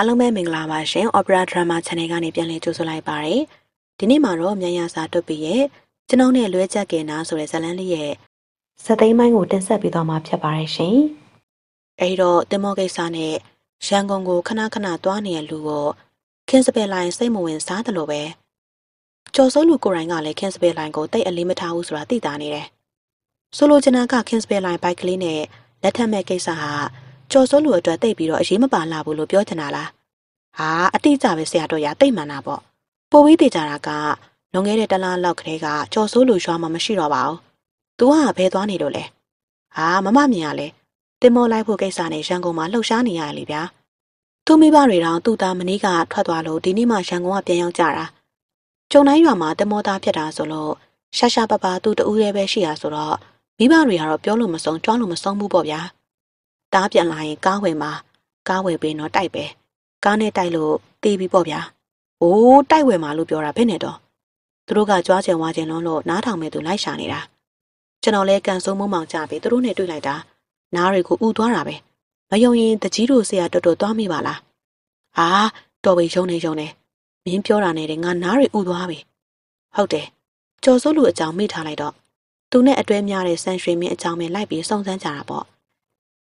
အားလုံးပဲမင်္ဂလာပါရှင် Opera Drama Channel ကနေပြန်လည်ကြိုဆိုလိုက်ပါတယ်ဒီနေ့မှာတော့မြန်ရစာတွတ်ပြီးရဲ့ကျွန်ုပ်နဲ့လွဲချက်ကင်နာဆိုတဲ့ဇာတ်လမ်းလေးရဲ့ဇာတ်သိမ်းပိုင်းကိုတင်ဆက်ပေးသွားမှာဖြစ်ပါတယ်ရှင်အဲဒီတော့တင်မောကိစ္စနဲ့ရန်ကုန်ကိုခဏခဏသွားနေတဲ့လူကိုခင်းစပယ်လိုင်းစိတ်မဝင်စားတယ်လို့ပဲကျော်စိုးလူကိုရိုင်းကလည်းခင်းစပယ်လိုင်းကိုတိတ်အလေးမထားဘူးဆိုတာသိတာနေတယ်ဆိုလိုချင်တာကခင်းစပယ်လိုင်းဘိုက်ကလေးနဲ့လက်ထက်မဲ့ကိစ္စဟာကြော်စိုးလူအတွက်တိတ်ပြီးတော့အရေးမပါလာဘူးလို့ပြောချင်တာလားဟာအတိအကျပဲဆရာတော်ရာတိတ်မှန်တာပေါ့ပိုပြီးတည်ကြတာကလွန်ခဲ့တဲ့တလားလောက်ကလေးကကြော်စိုးလူရွာမှာမရှိတော့ပါဘူးသူကဘဲသွားနေလို့လဲဟာမမမြင်ရလဲတင်မောလိုက်ဖို့ကိစ္စနဲ့ရန်ကုန်မှာလှုပ်ရှားနေရလေဗျာသူမိဘတွေတောင်သူ့သားမင်းကထွက်သွားလို့ဒီနေ့မှရန်ကုန်ကပြန်ရောက်ကြတာကျုံတိုင်းရွာမှာတင်မောသားဖြစ်တာဆိုလို့ရှာရှာပပသူ့တူရဲပဲရှိရဆိုတော့မိဘတွေကတော့ပြောလို့မဆုံးကြွားလို့မဆုံးဘူးပေါ့ဗျာ။တားပြန်လာရင်ကားဝယ်မှာကားဝယ်ပေးတော့တိုက်ပဲကားနဲ့တိုက်လို့တေးပြီပေါ့ဗျာအိုးတိုက်ဝယ်မှာလို့ပြောတာဘယ်နဲ့တော့သူတို့ကကြွားချင်ဝါချင်လုံးလို့နားထောင်မဲ့သူလိုက်ရှာနေတာကျွန်တော်လဲကန်ဆုံးမုံမောင်ကြပြီသူတို့နဲ့တွေ့လိုက်တာနားတွေကိုဥသွားတာပဲမယုံရင်တကြီးတို့ဆရာတော်တော်သွားမိပါလားအာတော်ပြီရုံနေရုံနေမင်းပြောတာနဲ့တည်းငါနားတွေဥသွားပြီဟုတ်တယ်ကျော်စိုးလူအကြောင်းမိထားလိုက်တော့သူနဲ့အတွဲများတဲ့ဆန်ရွှေမင်းအကြောင်းပဲလိုက်ပြီးစုံစမ်းကြတာပေါ့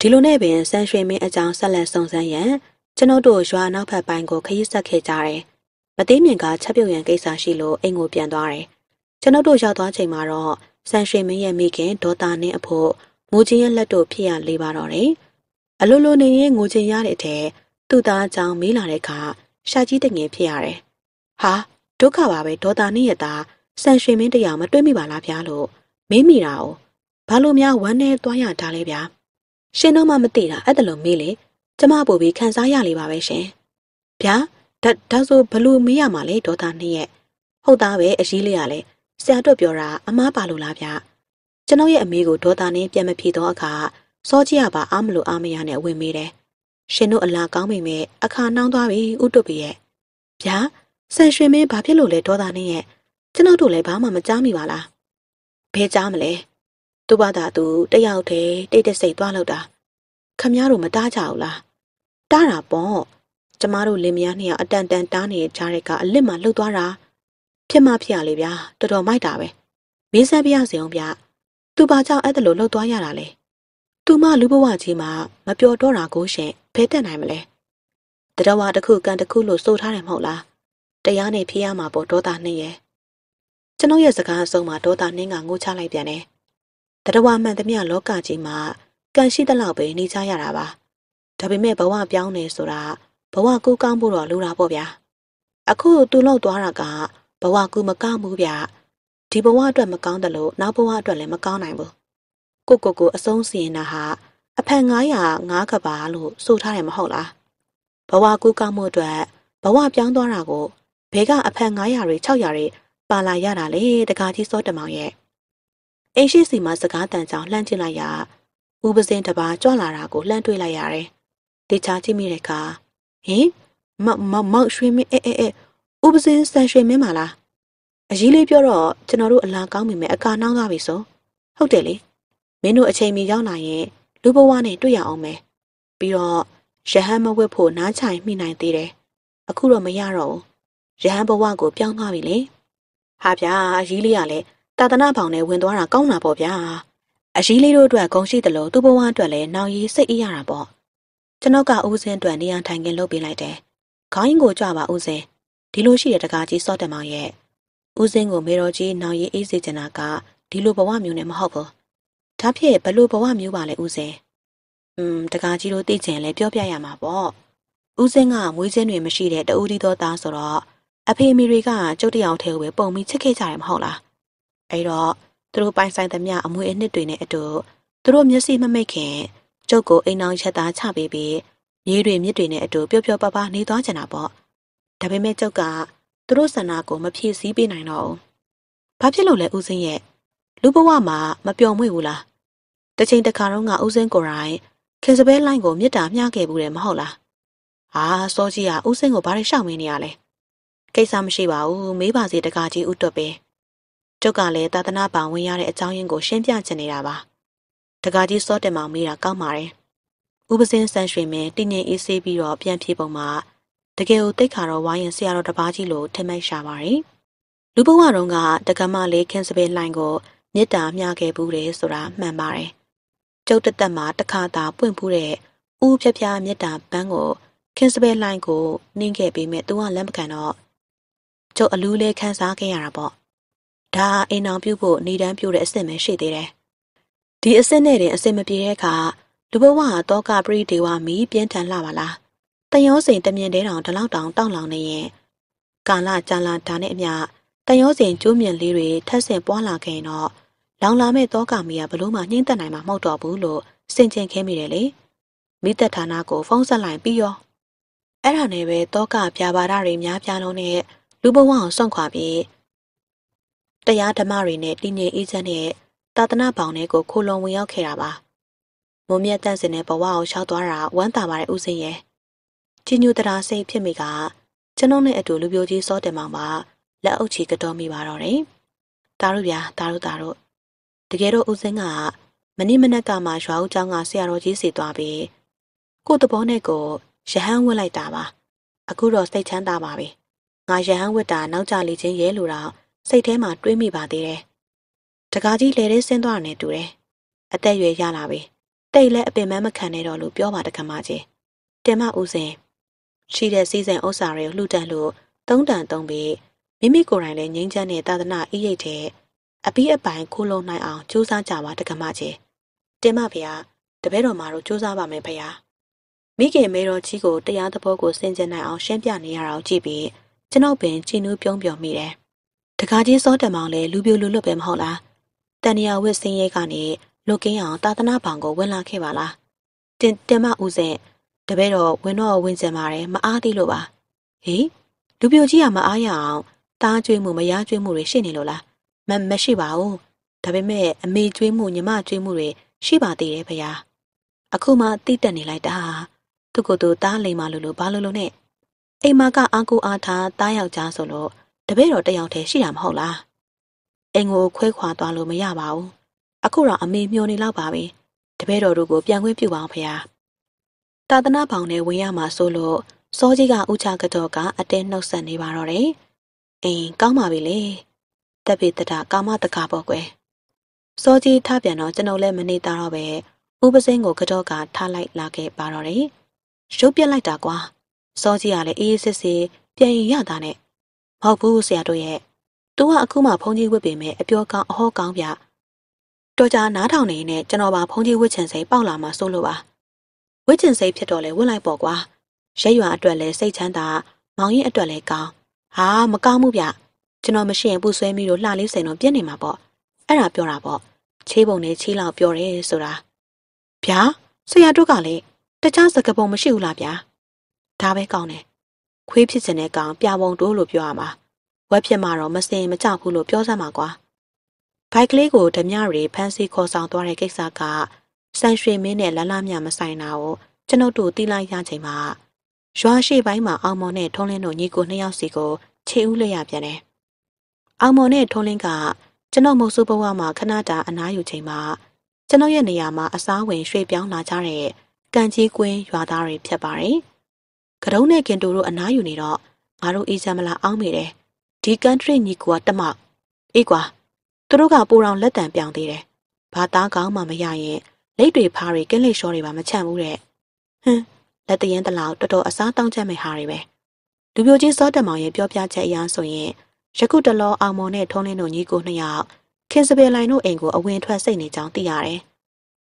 ဒီလိုနဲ့ပင်ဆန်ရွှေမင်းအကြောင်းဆက်လက်စုံစမ်းရန်ကျွန်ုပ်တို့ရွာနောက်ဘက်ပိုင်းကိုခရီးဆက်ခဲ့ကြတယ်။မသိမြင်ကချက်ပြုတ်ရန်ကိစ္စရှိလို့အိမ်ကိုပြန်သွားတယ်။ကျွန်ုပ်တို့ရောက်သွားချိန်မှာတော့ဆန်ရွှေမင်းရဲ့မိခင်ဒေါတာနှင်းအဖို့ငိုချင်းရဲ့လက်တို့ဖြစ်ရလေးပါတော့တယ်။အလိုလိုနေရင်ငိုချင်းရတဲ့အထက်သူ့သားကြောင့်မေးလာတဲ့အခါရှာကြီးတငယ်ဖြစ်ရတယ်။ဟာဒုက္ခပါပဲဒေါတာနှင်းရဲ့သားဆန်ရွှေမင်းတရားမတွေ့မိပါလားဗျာလို့မေးမိတာ哦။ဘာလို့များဝမ်းနဲ့သွားရတာလဲဗျာ။ရှင်တော့မှမသိတာအဲ့ဒါလို့မေးလေကျမပို့ပြီးခန်းစားရလေပါပဲရှင်ဗျာဒါဒါဆိုဘလို့မေးရမှာလဲဒေါသနှစ်ရက်ဟုတ်သားပဲအရေးလေးရလဲဆရာတို့ပြောတာအမားပါလို့လားဗျာကျွန်ုပ်ရဲ့အမေကိုဒေါသနဲ့ပြန်မဖြေတော့အခါစောကြည့်ရပါအားမလို့အားမရနဲ့ဝင်မေးတယ်ရှင်တို့အလားကောင်းပေမဲ့အခါနှောင်းသွားပြီဥတုပရဲ့ဗျာဆန်ရွှင်မင်းဘာဖြစ်လို့လဲဒေါသနဲ့ရဲ့ကျွန်တော်တို့လည်းဘာမှမကြားမိပါလားဘဲကြားမလဲသူ့ဘာသာသူတယောက်တည်းတိတ်တဆိတ်သွားလောက်တာခမရတို့မတားကြဘူးလားတားတာပေါ့ကျမတို့လင်မယားနှစ်ယောက်အတန်တန်တားနေတဲ့ကြားရက်ကအလစ်မှလှုပ်သွားတာဖြစ်မှဖြစ်ရလေဗျာတော်တော်မိုက်တာပဲမင်းဆက်ပြရစေအောင်ဗျသူဘာကြောင့်အဲ့ဒါလိုလှုပ်သွားရတာလဲသူမလူဘဝကြီးမှာမပျော်တော့တာကိုရှင်ဖဲတက်နိုင်မလဲတရဝါတစ်ခုကန်တစ်ခုလို့စိုးထားတယ်မဟုတ်လားတရားနဲ့ဖြေးရမှာပေါ့ဒေါသနှင်းရဲ့ကျွန်တော်ရဲ့စကားအဆုံးမှာဒေါသနှင်းကငိုချလိုက်ပြန်တယ်တတဝမှန်သမျှလောကကြီးမှာကံရှိသလောက်ပဲနေကြရတာပါဒါပေမဲ့ဘဝပြောင်းနေဆိုတာဘဝကူးကောင်းဖို့တော့လိုတာပေါ့ဗျာအခုသူလောက်သွားတာကဘဝကူးမကောင်းဘူးဗျာဒီဘဝအတွက်မကောင်းတယ်လို့နောက်ဘဝအတွက်လည်းမကောင်းနိုင်ဘူးကိုကိုကိုအဆုံးစီရင်တာဟာအဖန်900ငါးကဘာလို့ဆိုထားတယ်မဟုတ်လားဘဝကူးကောင်းမှုအတွက်ဘဝပြောင်းသွားတာကိုဘဲကအဖန်900တွေ600တွေပါလာရတာလေတကားကြီးစောတမောင်ရဲ့အိမ်ရှိစီမှာစကားတန်ကြောင်လှမ်းကြည့်လိုက်ရာဥပစင်းတစ်ပါးကြွလာတာကိုလှမ်းတွေ့လိုက်ရတယ်။တေချာကြည့်မိတဲ့အခါဟင်မမမောက်ရွှေမင်းအဲအဲအဲဥပစင်းဆန်ရွှေမင်းပါလား။အကြီးလေးပြောတော့ကျွန်တော်တို့အလားကောင်းပြီမဲ့အကာနှောင်းသွားပြီဆို။ဟုတ်တယ်လေ။မင်းတို့အချိန်မီရောက်လာရင် လူဘဝနဲ့တွေ့ရအောင်မယ်။ပြီးတော့ရဟန်းမဝတ်ဖို့နားချိုင်မိနိုင်သေးတယ်။အခုတော့မရတော့ဘူး။ရဟန်းဘဝကို ပြောင်းသွားပြီလေ။ဟာဗျာအကြီးလေးကလည်းတာသနာပေါင်နဲ့ဝင်သွားတာကောင်းတာပေါ့ဗျာအရေးလေးတို့အတွက်ဂုံရှိတယ်လို့သူ့ဘဝအတွက်လည်းနောင်ရီစိတ်အေးရတာပေါ့ကျွန်တော်ကဦးစင်းအတွက်နေရာထိုင်ခင်းလုပ်ပေးလိုက်တယ်ခေါင်းကိုကြွပါဦးစင်းဒီလိုရှိတဲ့တကားကြီးစော့တက်မောင်ရဲ့ဦးစင်းကိုမေတော်ကြီးနောင်ရီအေးစေချင်တာကဒီလိုဘဝမျိုးနဲ့မဟုတ်ဘူးဒါဖြစ်ဘလို့ဘဝမျိုးပါလဲဦးစင်းอืมတကားကြီးတို့သိချင်လဲပြောပြရမှာပေါ့ဦးစင်းကမွေးစင်းတွေမရှိတဲ့တဦးဒီသောသားဆိုတော့အဖေအမေတွေကကျုပ်တယောက်ထဲကိုပဲပုံပြီးချစ်ခဲ့ကြတယ်မဟုတ်လားအဲ့တော့သူတို့ပိုင်ဆိုင်သမျှအမွေအနှစ်တွေနဲ့အတူသူတို့မျက်စိမမိတ်ခင်ကျုပ်ကိုအိမ်အောင်ချက်သားချပေးပြီးမြေးတွေမြစ်တွေနဲ့အတူပျော့ပျော့ပါပါနေသွားကြတာပေါ့ဒါပေမဲ့ကျုပ်ကသူတို့ဆန္ဒကိုမဖြည့်ဆည်းပေးနိုင်တော့ဘူးဘာဖြစ်လို့လဲဦးစင်းရဲ့လူဘဝမှာမပျော်မွေ့ဘူးလားတစ်ချိန်တစ်ခါတော့ငါဦးစင်းကိုယ်တိုင်ခင်စပဲလိုင်းကိုမြစ်တာမျှခဲ့ဘူးတယ်မဟုတ်လားအာ စောကြီးကဦးစင်းကိုဘာလို့ရှောက်မင်းနေရလဲကိစ္စမရှိပါဘူးမေးပါစေတကားကြီးဥတွက်ပဲတို့ကလည်းသာသနာပါဝင်ရတဲ့အကြောင်းရင်းကိုရှင်းပြချင်နေတာပါ။တကာကြီးစောတင်မောင်မေးတာကောင်းပါတယ်။ဥပစင်းဆန်ရွှေမင်းတင်းငင်အေးဆေးပြီးတော့ပြန်ပြေပုံမှာတကယ်ကိုတိတ်ခါတော့ဝိုင်းရင်ဆရာတော်တပါးကြီးလို့ထင်မှတ်ရှာပါတယ်။လူဘဝတုန်းကတကမလေးခင်းစပယ်လှိုင်ကိုမေတ္တာမျှခဲ့ဘူးတယ်ဆိုတာမှန်ပါတယ်။ကျုပ်တသက်မှာတခါတာပွင့်ဖူးတဲ့ဥဖြဖြာမေတ္တာပန်းကိုခင်းစပယ်လှိုင်ကိုနှင်းခဲ့ပေမဲ့သူကလက်မခံတော့ကျုပ်အလူးလေးခန်းစားခဲ့ရတာပေါ့ဒါအိမ်အောင်ပြုဖို့နေတန်းပြုတဲ့အစစ်မဲ့ရှိသေးတယ်။ဒီအစစ်နဲ့တင်အစစ်မပြေတဲ့အခါလူဘဝဟာတောကပရိဒေဝမီပြင်းထန်လာပါလား။တယောစိန်တမြင်တဲတောင်တလောက်တောင်တောင့်လောင်နေရင်ကာလကြာလာတာနဲ့အမျှတယောစိန်ကျိုးမြင့်လေးတွေထပ်ဆင့်ပွားလာခဲ့ရင်တော့လောင်လာမဲ့တောကမီကဘလို့မှနှိမ့်သက်နိုင်မှာမဟုတ်တော့ဘူးလို့စင်ကြင်ခဲမိတယ်လေ။မိသက်ဌာနကိုဖုန်းဆက်လိုက်ပြီးရောအဲ့ဒါနဲ့ပဲတောကပြပါဒတွေများပြားလုံးနဲ့လူဘဝကိုစွန့်ခွာပြီးတရားဓမ္မတွေနဲ့တည်ငြိမ်အေးချမ်းတဲ့သာသနာပေါင်တွေကိုခိုလွန်ဝင်ရောက်ခဲ့တာပါ။မုံမြတ်တန့်စင်တဲ့ဘဝကိုရှောက်သွားတာဝမ်းသာပါတယ်ဦးစင်ရဲ့။ချင်းညူတရာစိတ်ဖြစ်မိကကျွန်ုပ်နဲ့အတူလူပြိုကြီးစောတယ်မောင်ပါလက်အုပ်ချီကတော်မိပါတော့တယ်။ဒါတို့ဗျာဒါတို့ဒါတို့တကယ်တော့ဦးစင်ကမနေ့မနက်ကမှရွာဦးကျောင်းကဆရာတော်ကြီးစီသွားပြီးကို့သဘောနဲ့ကိုရဟန်းဝတ်လိုက်တာပါ။အခုတော့စိတ်ချမ်းသာပါပြီ။ငါရဟန်းဝတ်တာ နောက်ကြလေချင်းရဲလို့တော့စိတ်ထဲမှာတွေးမိပါသေးတယ်။တကားကြီးလဲတဲ့ဆင်းသွားတယ်တူတယ်။အသက်ရွယ်ရလာပြီ။တိတ်လဲအပင်မမခံနဲ့တော့လို့ပြောပါတကမာကြီး။တင်မဦးစဉ်ရှိတဲ့စီစဉ်ဥစ္စာတွေကိုလှူဒန်းလို့သုံးတန်သုံးပြီးမိမိကိုယ်တိုင်လည်းငြိမ်းချမ်းတဲ့သာသနာအရေးတဲ့အပြီးအပိုင်ခိုးလုံနိုင်အောင်စူးစမ်းကြပါတကမာကြီး။တင်မဖေဟာတပည့်တော်မှာတော့စူးစမ်းပါမယ်ဖေဟာ။မိခင်မေတော်ကြီးကိုတရားသဘောကိုစင်ကြင်နိုင်အောင်ရှင်းပြနေရအောင်ကြည့်ပြီးကျွန်တော်ပင်ကြည်နူးပြုံးပြော်မိတယ်တကားချင်းစောတံမောင်လည်းလူပြိုလူလွတ်ပဲမဟုတ်လားတန်ရာဝက်စင်းရဲကနေလုတ်ကင်းအောင်သာသနာဘောင်ကိုဝင်လာခဲ့ပါလားတင်တင်မဦးဆက်တပည့်တော်ဝင်တော့ဝင်စင်ပါတယ်မအားသေးလို့ပါဟေးလူပြိုကြီးကမအားရအောင်တားကြွေးမှုမရကြွေးမှုတွေရှိနေလို့လားမမရှိပါဘူးဒါပေမဲ့အမေကြွေးမှုညီမကြွေးမှုတွေရှိပါသေးတယ်ဗျာအခုမှတိတက်နေလိုက်တာသူကိုယ်သူတားလိမ်မလို့လို့ဘာလို့လို့နဲ့အိမ်မကအာကိုအားထားတားယောက်ျားဆိုလို့တပည့်တော်တယောက်တည်းရှိတာမဟုတ်လား။အိမ်ကိုခွဲခွာသွားလို့မရပါဘူး။အခုတော့အမေမျောနေလောက်ပါပဲ။တပည့်တော်တို့ကိုပြန်ခွင့်ပြုပါအောင်ဖေ။သာသနာပေါင်နဲ့ဝင်ရမှာဆိုလို့စောကြီးကဥချကတော့ကအတဲနှုတ်ဆက်နေပါတော့တယ်။အင်းကောင်းပါပြီလေ။တပိတတာကာမတကာပေါ့ကွယ်။စောကြီးထပြန်တော့ကျွန်တော်လည်းမနေတာတော့ပဲ။ဥပစင်းကိုကတော့ကထားလိုက်လာခဲ့ပါတော့တယ်။ရုပ်ပြက်လိုက်တာကွာ။စောကြီးကလည်းအေးအေးစစ်စစ် ပြန်ရင်ရတာနဲ့မဟုတ်ဘူးဆရာတို့ရဲ့သူကအခုမှဖုန်းကြီးဝစ်ပေမဲ့အပြောကောင်းအဟောကောင်းပြတော်ကြာနားထောင်နေနဲ့ကျွန်တော်ပါဖုန်းကြီးဝစ်ချင်စိပေါက်လာမှစိုးလို့ပါဝစ်ချင်စိဖြစ်တော့လဲဝစ်လိုက်ပေါ့ကွာရက်ရွာအတွက်လဲစိတ်ချမ်းသာမောင်ရင်အတွက်လဲကောင်းဟာမကောင်းမှုဗျကျွန်တော်မရှိရင်ပူဆွဲမိလို့လှလေးစိန်တော့ပြက်နေမှာပေါ့အဲ့ဒါပြောတာပေါ့ချေးပုံနဲ့ချေးလောက်ပြောတယ်ဆိုတာဗျာဆရာတို့ကလည်းတခြားစကားပုံမရှိဘူးလားဗျာဒါပဲကောင်းတယ်ခွေးဖြစ်စင်တဲ့ကောင်ပြပုံတိုးလို့ပြောရမှာဝက်ဖြစ်မှာတော့မစင်မကြောက်ဘူးလို့ပြောစမ်းပါကွာဘိုက်ကလေးကိုဓမြတွေဖမ်းဆီးခေါ်ဆောင်သွားတဲ့ကိစ္စကဆန်ရွှေမင်းနဲ့လလမြမဆိုင်တာကိုကျွန်ုပ်တို့သိလိုက်ရချိန်မှာရွာရှိပိုင်းမှာအောင်မော်နဲ့ထုံးလင်းတို့ညီကိုနှစ်ယောက်စီကိုခြေဥလျက်ပြန်တယ်။အောင်မော်နဲ့ထုံးလင်းကကျွန်တော်မုတ်ဆူဘဝမှာခဏတာအနားယူချိန်မှာ ကျွန်တော်ရဲ့နေရာမှာအစားဝင်ရွှေ့ပြောင်းလာကြတဲ့ကံကြီးကွင်းရွာသားတွေဖြစ်ပါတယ်။ကတုံးနဲ့ကင်တိုတို့အနားယူနေတော့ငါတို့အေးချမ်းမလားအောင်းမိတယ်ဒီ country ညီကွာတမအေးကွာသူတို့ကပိုတော်လက်တံပြောင်းသေးတယ်ဘာသားကောင်းမှမရရင်လက်တွေဖားတွေကင်းလိရှောတွေပါမချန့်ဘူးတဲ့ဟင်းလက်တရင်တလောက်တော်တော်အစားတောင်းချက်မဲ့ဟာတွေပဲလူပြိုချင်းစောတက်မောင်ရဲ့ပြောပြချက်အရဆိုရင်ယခုတလော အောင်မော်နဲ့ထုံးလင်းတို့ညီကိုနှစ်ယောက်ခင်စပယ်လိုင်တို့အိမ်ကိုအဝင်ထွက်စိတ်နေကြောင်းသိရတယ်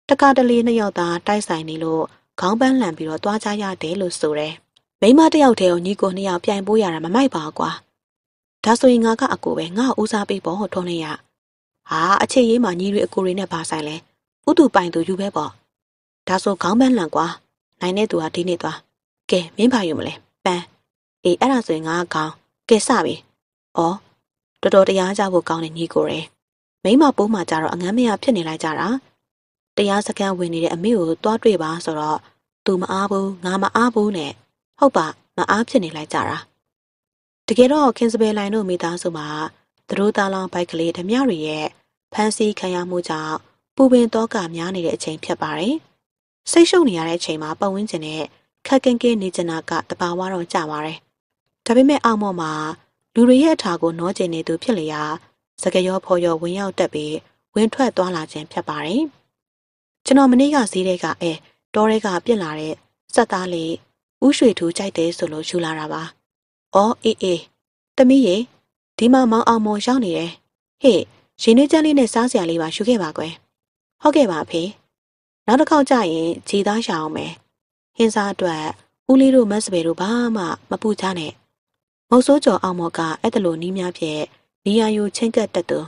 တက္ကတလီနှစ်ယောက်သာတိုက်ဆိုင်နေလို့ခေါင်းပန်းလှန်ပြီးတော့တွားကြရတယ်လို့ဆိုတယ်မိမတယောက်တည်းကိုညီကိုနှစ်ယောက်ပြိုင်ပိုးရတာမမိုက်ပါကွာ။ဒါဆိုရင်ငါကအကိုပဲငါ့ဦးစားပေးပေါ့ထုံးနေရ။ဟာအခြေရေးမှာညီတွေအကိုတွေနဲ့ပါဆိုင်လဲ။ဥတူပိုင်သူယူပဲပေါ့။ဒါဆိုခေါင်းပန်းလန်ကွာ။နိုင်တဲ့သူဟာဒီနေ့သွား။ကဲမင်းပါယူမလဲ။ပန်း။အေးအဲ့ဒါဆိုရင်ငါခေါင်းကဲစပြီ။အော်တော်တော်တရားကြဖို့ကောင်းတဲ့ညီကိုရယ်။မိမပိုးမှကြတော့အငမ်းမရဖြစ်နေလိုက်ကြတာ။တရားစကန်ဝင်နေတဲ့အမေကိုသွားတွေ့ပါဆိုတော့သူမအားဘူးငါမအားဘူးနဲ့။ဟုတ်ပါမအားဖြစ်နေလိုက်ကြတာတကယ်တော့ခင်စပယ်လိုင်တို့မိသားစုမှာသူတို့သားလောင်းဘိုက်ကလေးဓမြတွေရဲ့ဖန်စီခံရမှုကြောင့်ပူပင်တော့ကများနေတဲ့အချိန်ဖြစ်ပါတယ်စိတ်ရှုပ်နေရတဲ့အချိန်မှာပတ်ဝန်းကျင်နဲ့ခက်ကင်းကင်းနေကြတာကတဘာဝတော့ကြပါတယ်ဒါပေမဲ့အောင်မော့မှာ လူတွေရဲ့အထာကိုနောကျင်နေသူဖြစ်လျာစကရောဖော်ရော ဝင်ရောက်တက်ပြီး ဝင်ထွက်သွားလာခြင်းဖြစ်ပါတယ်ကျွန်တော်မနေ့ကဈေးထဲကအဲတောထဲကပြစ်လာတဲ့စက်သားလေးဥရွှေထူကြိုက်တယ်ဆိုလို့ယူလာတာပါ။အော်အေးအေးတမီးရေဒီမှာမောင်အောင်မော်ရောက်နေတယ်။ဟေ့ရင်းနှီးကြမ်းလေးနဲ့စားစရာလေးပါယူခဲ့ပါကွယ်။ဟုတ်ကဲ့ပါဖေ။နောက်တစ်ခေါက်ကြရင်ခြေသားရအောင်မယ်။ဟင်းစားအတွက်ဦးလေးတို့မတ်စပယ်တို့ဘာမှမပူချနဲ့။မုတ်စိုးကျော်အောင်မော်ကအဲ့တလိုနီးများဖြင့်နေရာယူချင်းကပ်တက်သူ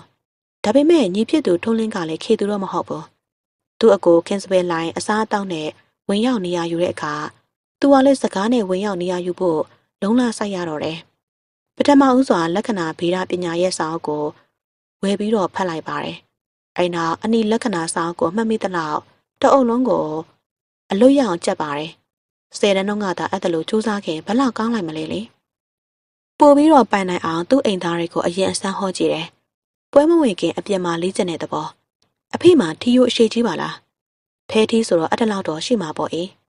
ဒါပေမဲ့ညီဖြစ်သူထုံးလင်းကလည်းခေသူတော့မဟုတ်ဘူး။သူ့အကိုခင်းစပယ်လိုင်းအစားအသောက်နဲ့ဝင်ရောက်နေရယူတဲ့အခါသူကလည်းစကားနဲ့ဝင်ရောက်နေရယူဖို့လုံလဆိုင်ရတော့တယ်။ပထမဦးစွာလက္ခဏာဗေဒပညာရဲ့စာအုပ်ကိုဝယ်ပြီးတော့ဖတ်လိုက်ပါတယ်။အဲနောက်အနိလက္ခဏာစာအုပ်ကိုမှတ်မိသလောက်တအုပ်လုံးကို အလွတ်ရအောင်ကြက်ပါတယ်။ဆယ်တန်းတော့ကသာအဲ့ဒါလိုစူးစမ်းခင်ဘလောက်ကောင်းလိုက်မလဲလေ။ပို့ပြီးတော့ပိုင်နိုင်အောင် သူ့အိမ်သားတွေကိုအရင်အစမ်းဟောကြည့်တယ်။ပွဲမဝင်ခင်အပြင်မှာလေ့ကျင့်တဲ့သဘော။အဖေမှာထီယိုအရှိကြီးပါလား။ဖဲထီးဆိုတော့အဲ့ဒါလောက်တော့ရှိမှာပေါ့အေး။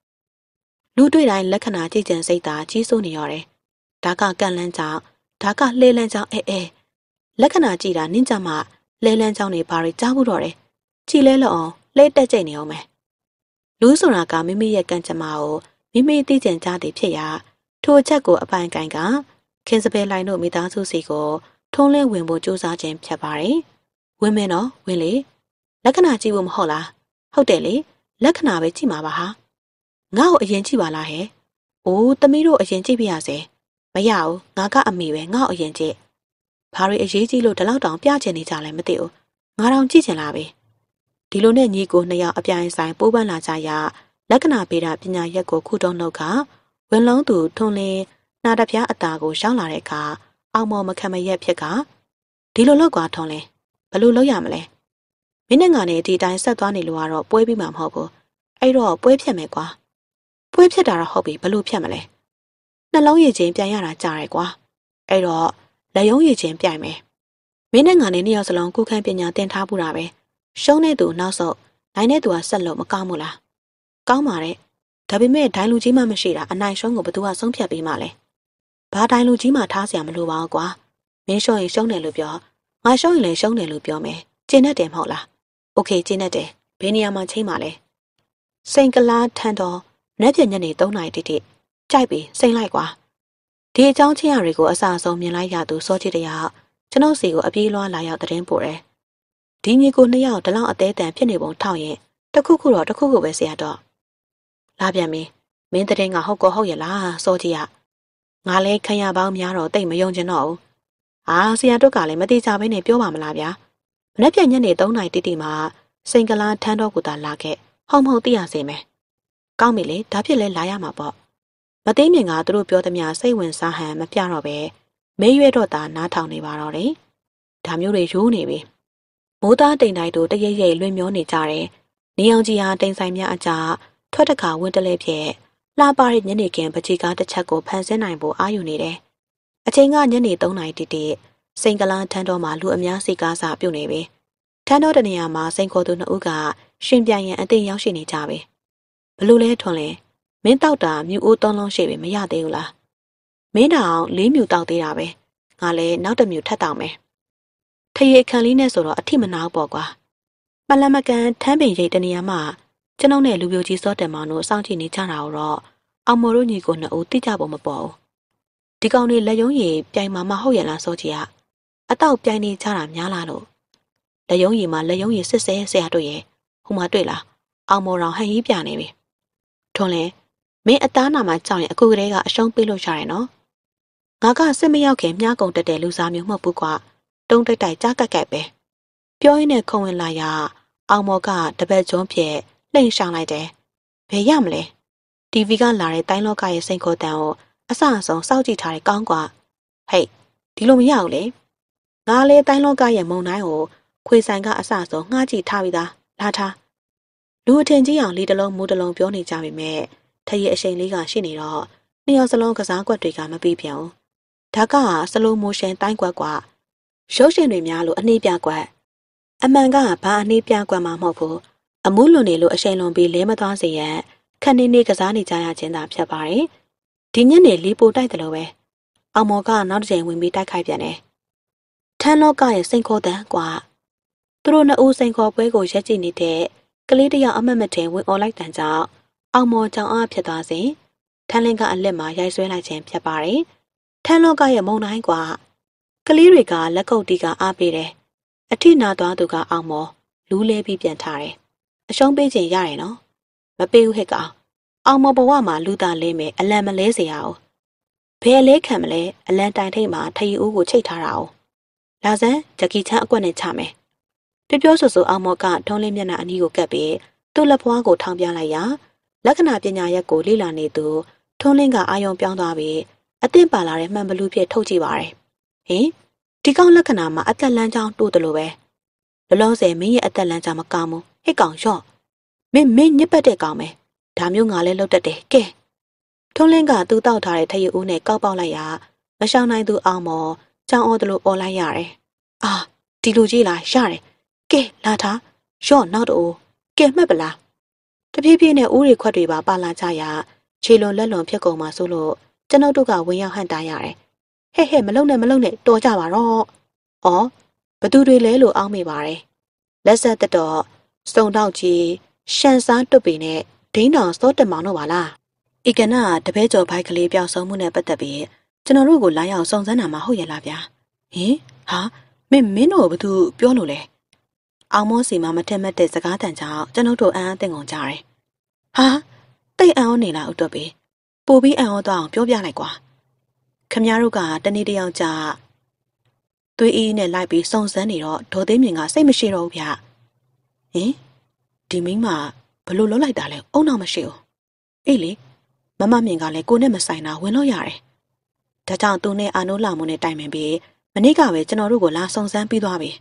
လူတွေ့တိုင်းလက္ခဏာကြည်ကြံစိတ်သာကြီးစိုးနေရတယ်။ဒါကကန့်လန်းကြောင့်ဒါကလှဲလန်းကြောင့်အဲအဲလက္ခဏာကြည်တာနင့်ကြမှာလဲလန်းကြောင့်နေဘာတွေကြားဖို့တော့တယ်။ကြည်လဲလို့အောင်လဲတက်ကြိတ်နေအောင်မယ်။လူဆိုတာကမိမိရဲ့ကံကြမ္မာကိုမိမိသိကြံကြသည်ဖြစ်ရာထိုအချက်ကိုအပိုင်ကန်က ခင်စပယ်လိုင်းတို့မိသားစုစီကို ထုံးလဲဝင်ဖို့စူးစမ်းခြင်းဖြစ်ပါတယ်။ဝင်မယ်နော်ဝင်လေလက္ခဏာကြည့်ဖို့မဟုတ်လားဟုတ်တယ်လေလက္ခဏာပဲကြည့်မှာပါဟာ။ငါ့ကိုအရင်ကြည့်ပါလားဟဲ့။အိုးသမီးတို့အရင်ကြည့်ပြရစေ။မရဘူး။ငါကအမေပဲငါ့ကိုအရင်ကြည့်။ဘာတွေအရေးကြီးလို့ဒီလောက်တောင်ပြချင်နေကြလဲမသိဘူး။ငါတောင်ကြည့်ချင်လာပဲ။ဒီလိုနဲ့ညီကိုနှစ်ယောက်အပြိုင်ဆိုင်ပိုးပန်းလာကြရလက္ခဏာပေတာပညာရက်ကိုခုတုံးနှုတ်ကဝင်လုံးသူထွန်လင်းနာတပြားအตาကိုရှောင်းလာတဲ့အခါအောင်မော်မခံမရက်ဖြစ်ကဒီလိုလောက်ကွာထွန်လင်းဘလို့လောက်ရမလဲ။မင်းနဲ့ငါနဲ့ဒီတိုင်းဆက်သွားနေလို့ကတော့ပွဲပြီးမှမဟုတ်ဘူး။အဲ့တော့ပွဲဖြစ်မယ်ကွာ။ကွင်းဖြစ်တာတော့ဟုတ်ပြီဘလို့ဖြစ်မလဲနှလုံးရည်ချင်းပြန်ရတာကြားရဲကွာအဲ့တော့လက်ရုံးရည်ချင်းပြိုင်မယ်မင်းနဲ့ငါနဲ့နှစ်ယောက်စလုံးကုခန့်ပညာသင်ထားပူတာပဲရှုံးတဲ့သူ နောက်ဆုံးနိုင်တဲ့သူကဆက်လို့မကောင်းဘူးလားကောင်းပါတဲ့ဒါပေမဲ့ဒိုင်လူကြီးမှမရှိတာအနိုင်ရှုံးကိုဘသူကဆုံးဖြတ်ပေးမှလဲဘာဒိုင်လူကြီးမှထားစရာမလိုပါဘူးကွာမင်းရှုံးရင်ရှုံးတယ်လို့ပြောငါရှုံးရင်လည်းရှုံးတယ်လို့ပြောမယ်ကျင့်တတ်တယ်မဟုတ်လားโอเคကျင့်တတ်တယ်ဘယ်နေရာမှာချိန်ပါလဲစိန်ကလားထန်တော်နက်ပြညနေ3နာရီတိတိကြိုက်ပြီးစိမ့်လိုက်ကွာဒီအကြောင်းချင်းရတွေကိုအစအဆုံးမြင်လိုက်ရသူစောကြည့်တရကျွန်ုပ်စီကိုအပြေးလွှားလာရောက်တည်င်းပို့တယ်ဒီညီကိုနှစ်ယောက်တလောက်အသေးတန်ဖြစ်နေပုံထောက်ရင်တခုခုတော့တခုခုပဲဆရာတော့လာပြန်ပြီမင်းတည်င်းကဟုတ်ကောဟုတ်ရလားစောကြည့်ရငါလဲခံရပေါင်းများတော့တိတ်မယုံကျင်တော့ဘူးအာဆရာတို့ကလည်းမတိကြဘဲနဲ့ပြောပါမလားဗျာမနေ့ပြန်ညနေ3နာရီတိတိမှာစိန်ကလာထန်းတော်ကူတာလာခဲ့ဟုံဟုံသိရစေမယ်ကောင်းပြီလေဒါဖြစ်လဲလာရမှာပေါ့မသိမြင်ကသူတို့ပြောသမျှစိတ်ဝင်စားဟန်မပြတော့ပဲမဲရွဲ့တော့တာနားထောင်နေပါတော့တယ်ဒါမျိုးတွေရိုးနေပြီမိုးသားတိမ်တိုင်းတို့တရရဲ့လွင်မျောနေကြတယ်နေအောင်ကြီးဟာတိမ်ဆိုင်များအကြထွက်တခါဝင်းတလဲဖြင့်လှပတဲ့ညနေခင်းပချီကားတစ်ချက်ကိုဖန်ဆင်းနိုင်ဖို့အာရုံနေတယ်အချိန်ကညနေ3နာရီတိတိစိန်ကလာထန်းတော်မှာလူအများစိတ်ကားစာပြုတ်နေပြီထန်းတော်တနေရာမှာစိန်ခေါ်သူနှစ်ဦးကရှင်ပြိုင်ရန်အသင်ရောက်ရှိနေကြပြီဘလို့လဲထွန်လဲမင်းတောက်တာမြူအိုးသုံးလုံးရှိပြီမရသေးဘူးလားမင်းတောင်လေးမြူတောက်သေးတာပဲငါလည်းနောက်တစ်မြူထပ်တောက်မယ်ထရေခံလေးနဲ့ဆိုတော့အထိမနာဘောကွာမလမကန်ထမ်းပင်ရိတ်တနေရာမှာကျွန်ုပ်နဲ့လူပြိုကြီးစောတယ်မောင်တို့စောင့်ကြည့်နေကြတာတော့အောင်မော်တို့ညီကိုနှစ်ဦးတိကျပုံမပေါ်ဘူးဒီကောင်တွေလက်ယုံရည်ပြိုင်မာမဟုတ်ရလားစောကြီးကအတော့ပြိုင်နေကြတာများလားလို့လက်ယုံရည်မှာလက်ယုံရည်စစ်စဲဆရာတို့ရဲ့ဟိုမှာတွေ့လားအောင်မော်တော်ဟန်ကြီးပြနေပြီထွန်းလင်းမင်းအသားနာမှာကြောက်ရင်အခုကတည်းကအရှုံးပေးလို့ရတယ်နော်ငါကစစ်မရောက်ခင်မြားကုံတက်တဲ့လူစားမျိုးမဟုတ်ဘူးကွာတုံးတက်တိုက်ကြားကက်ကက်ပဲပြောရင်းနဲ့ခုံဝင်လာရအောင်မော်ကတပတ်ကျွန်းဖြင့်လှိမ့်ရှောင်လိုက်တယ်ဘယ်ရမလဲတီဗီကလာတဲ့တိုင်းလောကရဲ့စိန်ခေါ်တန်ကိုအဆအဆုံးစောင့်ကြည့်ထားတဲ့ကောင်းကွာဟဲ့ဒီလိုမရဘူးလေငါလေတိုင်းလောကရဲ့မုံတိုင်းကိုခွေဆိုင်ကအဆအဆုံးငှားကြည့်ထားပြီးသားလာထားလူအထင်ကြီးအောင်လေးတလုံးမိုးတလုံးပြောနေကြပေမဲ့ထရဲ့အရှိန်လေးကရှိနေတော့နှစ်ယောက်စလုံးကစားကွက်တွေကမပြီးပြောင်းဒါကစလိုမိုရှင်တိုင်းကွက်ကွက်ရုပ်ရှင်တွေများလို့အနှေးပြကွက်အမှန်ကဘာအနှေးပြကွက်မှမဟုတ်ဘူးအမှုလွန်နေလို့အရှိန်လွန်ပြီးလဲမသွားစေရန်ခက်နေနေကစားနေကြရခြင်းသာဖြစ်ပါတယ်ဒီညနေလေးပိုတိုက်တယ်လို့ပဲအောင်မော်ကနောက်တစ်ချိန်ဝင်ပြီးတိုက်ခိုက်ပြန်တယ်ထန်းလောကရဲ့စိန်ခေါ်တန်ကွာသူတို့နှစ်ဦးစိန်ခေါ်ပွဲကိုရက်ကြည့်နေတဲ့ကလေးတယောက်အမတ်မထင်ဝင်အော်လိုက်တန်ကြောင့်အောင်မော်ကြောင်အားဖြစ်သွားစဉ်ထန်းလင်းကအလက်မှာရိုက်ဆွဲလိုက်ခြင်းဖြစ်ပါတယ်။ထန်းလောကရဲ့မုံတိုင်းကွာကလေးတွေက လက်ကုပ်တီကအားပေးတယ်။အထိနာသွားသူက အောင်မော်လူးလဲပြီးပြန်ထားတယ်။အရှုံးပေးခြင်းရရင်နော်။မပေးဘူးဟဲ့ကောင်။အောင်မော်ဘဝမှာလူသားလဲမယ်အလံမလဲစေရအောင်။ဘယ်လဲခံမလဲအလံတိုင်ထိတ်မှာထရီအိုးကိုချိတ်ထားတာအောင်။လာစမ်းဂျက်ကီချမ်းအကွက်နဲ့ချမယ်ပြပြောဆိုဆိုအောင်မော့ကထုံးလေးမျက်နှာအနီးကိုကပ်ပြီးသူ့လက်ဖွားကိုထောင်ပြလိုက်ရာလက္ခဏာပညာရက်ကိုလေ့လာနေသူထုံးလင်းကအာယုံပြောင်းသွားပြီးအသင့်ပါလာတဲ့မှန်ဘလူးဖြစ်ထုတ်ကြည့်ပါတယ်။ဟင်ဒီကောင်လက္ခဏာမှာအသက်လမ်းကြောင်းတိုးတယ်လို့ပဲလလုံးစဲမင်းရဲ့အသက်လမ်းကြောင်းမကောင်းဘူးဟစ်ကောင်ရော့မင်းမင်းညစ်ပတ်တဲ့ကောင်ပဲဒါမျိုးငါလည်းလုပ်တတ်တယ်ကဲထုံးလင်းကသူ့တောက်ထားတဲ့ထရည်ဦးနဲ့ကောက်ပေါက်လိုက်ရာမရှောင်နိုင်သူအောင်မော်ကြောင်အော်တယ်လို့အော်လိုက်ရတယ်။အာဒီလူကြီးလားရတယ်ကဲလာတာရော့နောက်တော့ကဲမှတ်ပလားတပြေးပြေးနဲ့ဦးရီခွက်တွေပါပါလာကြရခြေလွန်လက်လွန်ဖြစ်ကုန်မှာဆိုလို့ကျွန်တော်တို့ကဝင်ရောက်ဟန့်တားရတယ်ဟဲ့ဟဲ့မလုံနဲ့မလုံနဲ့တော်ကြပါတော့ဩဘသူတွေလဲလို့အောင်းမိပါတယ်လက်ဆက်တတော်စုံတော့ကြီးရှန်စားတွတ်ပင်နဲ့ဒိန်းတော်စောတမောင်တို့ပါလားဧကနာတပဲကျော်ဘိုက်ကလေးပျောက်ဆုံးမှုနဲ့ပတ်သက်ပြီးကျွန်တော်တို့ကိုလာရောက်စုံစမ်းတာမှဟုတ်ရလားဗျာဟင်ဟာမင်းမင်းတို့ကဘသူပြောလို့လဲအောင်မောစီမမထက်မတ်တဲ့စကားတန်ကြောင့်ကျွန်ုပ်တို့အံ့အားသင့်ကုန်ကြတယ်။ဟာတိတ်အံ့ဩနေလားဥတော်ပေပိုပြီးအံ့ဩသွားအောင်ပြောပြလိုက်ကွာ။ခမရတို့ကတနေ့တယောက်ကြာသွေးအေးနဲ့လိုက်ပြီးစုံစမ်းနေတော့ဒေါ်သိမြင်ကစိတ်မရှိတော့ဘူးဗျ။ဟင်ဒီမိန်းမဘလို့လုံးလိုက်တာလဲအုံတော့မရှိဘူး။အေးလေမမမြင်ကလည်းကိုနဲ့မဆိုင်တာဝင်လို့ရတယ်။ဒါကြောင့်သူနဲ့အာနိုးလာမုန်းနဲ့တိုင်ပင်ပြီးမနေ့ကပဲကျွန်တော်တို့ကိုလာစုံစမ်းပြီးသွားပြီ။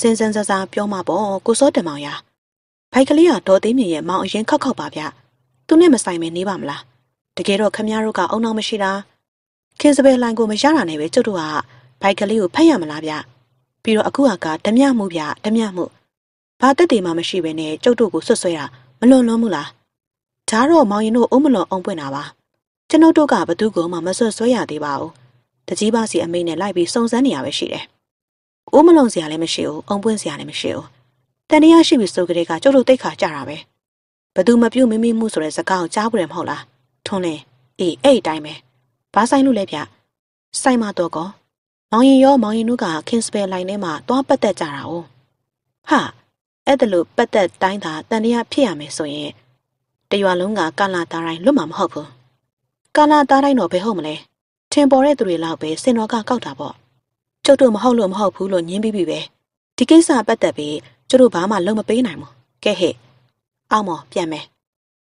စင်စင်ဆာဆာပြောမှာပေါ့ကိုစောတင်မောင်ရဖိုက်ကလေးကဒေါ်သိမင်ရဲ့မောင်အရင်ခောက်ခောက်ပါဗျသူနဲ့မဆိုင်မနေပါမလားတကယ်တော့ခမရတို့ကအုံနောက်မရှိတာခင်စပယ်လိုင်းကိုမရတာနဲ့ပဲကျွတ်တို့ကဘိုက်ကလေးကိုဖတ်ရမလားဗျပြီးတော့အခုဟာကဓမြမှုဗျဓမြမှုဘာတက်တယ်မှမရှိဘဲနဲ့ကျုပ်တို့ကိုဆွတ်ဆွဲတာမလွန်လွန်းဘူးလားဒါတော့မောင်ရင်တို့အုံမလွန်အောင်ပွင့်တာပါကျွန်ုပ်တို့ကဘသူ့ကိုမှမဆွတ်ဆွဲရသေးပါဘူးတကြီးပါစီအမိန်နဲ့လိုက်ပြီးစုံစမ်းနေရပဲရှိတယ်။အိုးမလုံစရာလည်းမရှိဘူး။အုံပွင့်စရာလည်းမရှိဘူး။တန်တရားရှိပြီဆိုကြတဲ့ကကျုပ်တို့တိတ်ခါကြတာပဲ။ဘသူမပြုတ်မိမိမှုဆိုတဲ့စကားကိုကြားဘူးတယ်မဟုတ်လား။ထွန်းလင်းအေးအဲ့အတိုင်းပဲ။ဘာဆိုင်လို့လဲဗျ။ဆိုင်မတော့ကော။မောင်ရင်ရောမောင်ရင်တို့က Kingspell line ထဲမှာတွားပတ်သက်ကြတာ哦။ဟာအဲ့ဒါလို့ပတ်သက်တိုင်းသာတန်တရားဖြစ်ရမယ်ဆိုရင်တရွာလုံးကကာလာသားတိုင်းလွတ်မှာမဟုတ်ဘူး။ကာလာသားတိုင်းတော့ဘယ်ဟုတ်မလဲ။ထင်ပေါ်တဲ့သူတွေလောက်ပဲစင်တော်ကကောက်တာပေါ့ကျုပ်တို့မဟုတ်လို့မဟုတ်ဘူးလို့ညင်းပြီးပြီပဲဒီကိစ္စပတ်သက်ပြီးကျုပ်တို့ဘာမှလုံမပေးနိုင်ဘူးကဲဟဲ့အောင်မော်ပြန်မယ်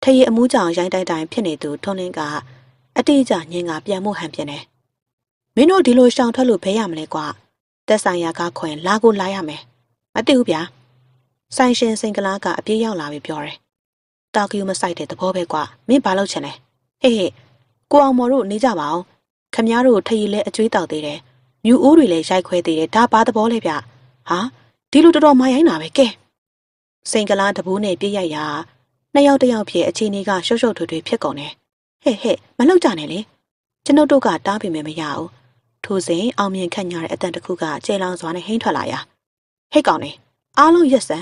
ထရေအမူးကြောင်ရိုင်းတိုင်တိုင်ဖြစ်နေသူထွန်းလင်းကအတိအကျညင်ကပြန်မှုဟန်ပြင်းတယ်မင်းတို့ဒီလိုရှောင်ထွက်လို့ဘဲရမလဲကွာတက်ဆိုင်ရာကခွင် လာကိုလာရမယ်မသိဘူးဗျာဆိုင်ရှင်စိန်ကလားကအပြေးရောက်လာပြီပြောတယ်တာကယူမဆိုင်တဲ့သဘောပဲကွာမင်းဘာလုပ်ချင်လဲဟေ့ဟေ့ကိုအောင်မော်တို့နေကြပါအောင်ခမ ्या တို့ထရီလဲအကျွေးတောက်သေးတယ်မြူအိုးတွေလည်းရိုက်ခွဲသေးတယ်ဒါဘာသဘောလဲဗျဟာဒီလိုတော်တော်မာရိုင်းတာပဲကဲစိန်ကလားတဘူးနဲ့ပြည့်ရိုက်ရာနှစ်ယောက်တစ်ယောက်ဖြင့်အခြေအနေကရှုပ်ရှုပ်ထွေထွေဖြစ်ကုန်တယ်ဟဲ့ဟဲ့မလောက်ကြနဲ့လေကျွန်ုပ်တို့ကတားပေမဲ့မရဘူးထိုစဉ်အောင်မြင်ခန့်ညာတဲ့အတန်တစ်ခုကကျဲလောင်စွာနဲ့ဟိမ့်ထွက်လာရာဟဲ့ကောင်နေအားလုံးရက်စံ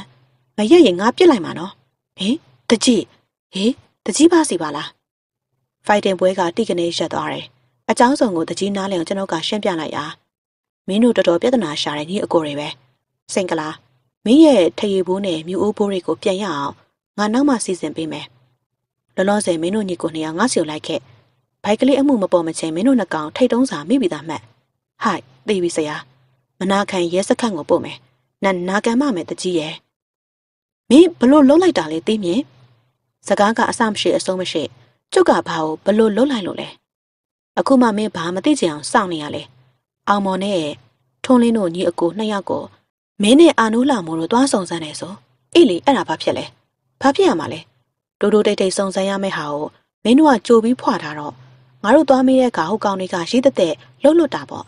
မရက်ရင်ငါပြစ်လိုက်မှာနော်ဟင်တကြည်ဟင်တကြည်ပါစီပါလားဖိုက်တင်ပွဲကတိကနေရက်သွားတယ်အချောင်းဆောင်ကိုတကြီးနားလည်အောင်ကျွန်တော်ကရှင်းပြလိုက်ရာမင်းတို့တော်တော်ပြဿနာရှာတယ်ညီအကိုတွေပဲစိန်ကလာမင်းရဲ့ထရေဘိုးနဲ့မြူအိုးဘိုးတွေကိုပြန်ရအောင်ငါနောက်မှစီစဉ်ပေးမယ်လောလောဆယ်မင်းတို့ညီကိုနှစ်ယောက်ငါစီကိုလိုက်ခဲ့ဘိုက်ကလေးအမှုမပေါ်မချင်းမင်းတို့နှကောင်ထိတ်တုံးစာမိပြီသားမှတ်ဟိုက်သိပြီဆရာမနာခံရဲစခန့်ကိုပို့မယ်နတ်နာခံမမယ်တကြီးရဲ့မင်းဘလို့လုံးလိုက်တာလေသိမြင်စကားကအဆမရှိအဆုံးမရှိကျုပ်ကဘာကိုဘလို့လုံးလိုက်လို့လဲအခုမှမင်းဘာမသိကြအောင် စောင့်နေရလဲအောင်မော်နဲ့ထွန်းလင်းတို့ညီအကိုနှစ်ယောက်ကိုမင်းနဲ့အာနုလာမိုးတို့သွားစုံစမ်းနေဆိုအေးလေအဲ့ဒါဘာဖြစ်လဲဘာဖြစ်ရမှာလဲတိုးတိုးတိတ်တိတ်စုံစမ်းရမယ့်ဟာကိုမင်းတို့ကကြိုပြီးဖွာထားတော့ငါတို့သွားမိတဲ့ကဟုတ်ကောင်းတွေကရေးတဲ့တဲ့လှုပ်လွတ်တာပေါ့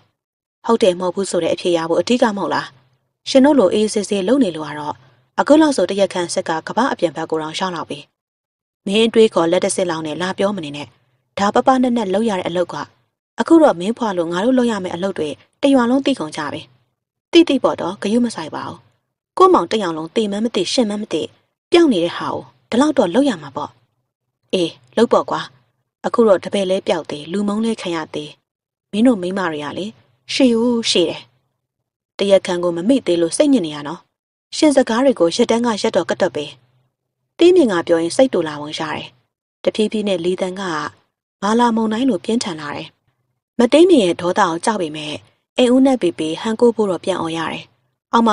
ဟုတ်တယ်မဟုတ်ဘူးဆိုတဲ့အဖြစ်ရဖို့အဓိကမဟုတ်လားရှင်တို့လိုအေးစစ်စစ်လုပ်နေလို့ကတော့အခုလောက်ဆိုတရက်ခန့်ဆက်ကကဘာအပြင်ဘက်ကိုတော့ရှောင်းလောက်ပြီမင်းအတွေးခေါ်လက်တဆစ်လောင်းနဲ့လာပြောမနေနဲ့ဒါပပနဲ့နဲ့လောက်ရတဲ့အလုပ်ကအခုတော့မင်းဖွာလို့ငါတို့လုပ်ရမယ့်အလုပ်တွေတရွာလုံးသိကုန်ကြပြီတိတိပေါ့တော့ဂယုမဆိုင်ပါဘူးကို့မောင်တယောင်လုံးတေမန်းမသိရှင်မန်းမသိပြောင်းနေတဲ့ဟာကိုဒီလောက်တော့လုပ်ရမှာပေါ့အေးလုပ်ပေါ့ကွာအခုတော့တပည့်လဲပြောက်သေးလူမုံလဲခံရသေးမင်းတို့မိမတွေကလေရှေ့ဦးရှေ့တယ်တရက်ခံကိုမမိသေးလို့စိတ်ညစ်နေရနော်ရှင်စကားတွေကိုရက်တန်းကရက်တော့ကတ်တော့ပဲတင်းမြင်ကပြောရင်စိတ်တူလာဝင်ရတယ်တဖြည်းဖြည်းနဲ့လေတန်ကမာလာမုံတိုင်းလိုပြင်းထန်လာတယ်မတိမ်မရဲ့ဒေါသကိုကြောက်ပေမဲ့အိမ်ဦးနဲ့ပေပေဟန်ကိုဖို့တော့ပြန်အောင်ရတယ်။အောင်မ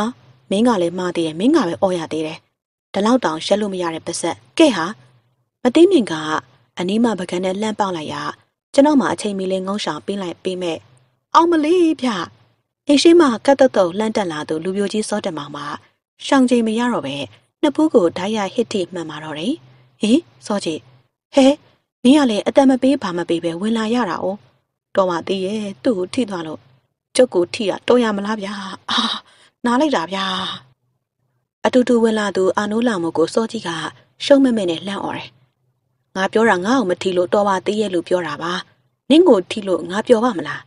မင်းကလည်းမှားသေးတယ်မင်းကပဲအော်ရသေးတယ်။ဒါလောက်တောင်ရက်လို့မရတဲ့ပါဆက်ကဲဟာမတိမ်မင်ကအနီးမှာပကံနဲ့လှမ်းပေါက်လိုက်ရကျွန်တော်မှအချိန်မီလေးငုံဆောင်ပြင်းလိုက်ပေးမဲ့အောင်မလေးဗျအိမ်ရှိမှကတ်တတ်တော့လှမ်းတက်လာသူလူပြိုကြီးစောတမောင်မှရှောင်ချိန်မရတော့ပဲနှစ်ဖူးကိုဓာရဟစ်တိမှန်ပါတော့တယ်။ဟင်စောကြီးဟဲမင်းကလည်းအတန်မပေးဘာမပေးပဲဝင်လာရတာ哦။တော်မသေးရဲ့သူ့ကိုထိသွားလို့ကျုပ်ကိုထိတာတော်ရမလားဗျာအာနားလိုက်တာဗျာအတူတူဝင်လာသူအာနိုးလောင်မကိုစောကြီးကရှုံးမမဲနဲ့လှမ်းអော်တယ်ငါပြောတာငါ့ကိုမထီလို့တော်ပါသေးရဲ့လို့ပြောတာပါနင့်ကိုထီလို့ငါပြောပါမလား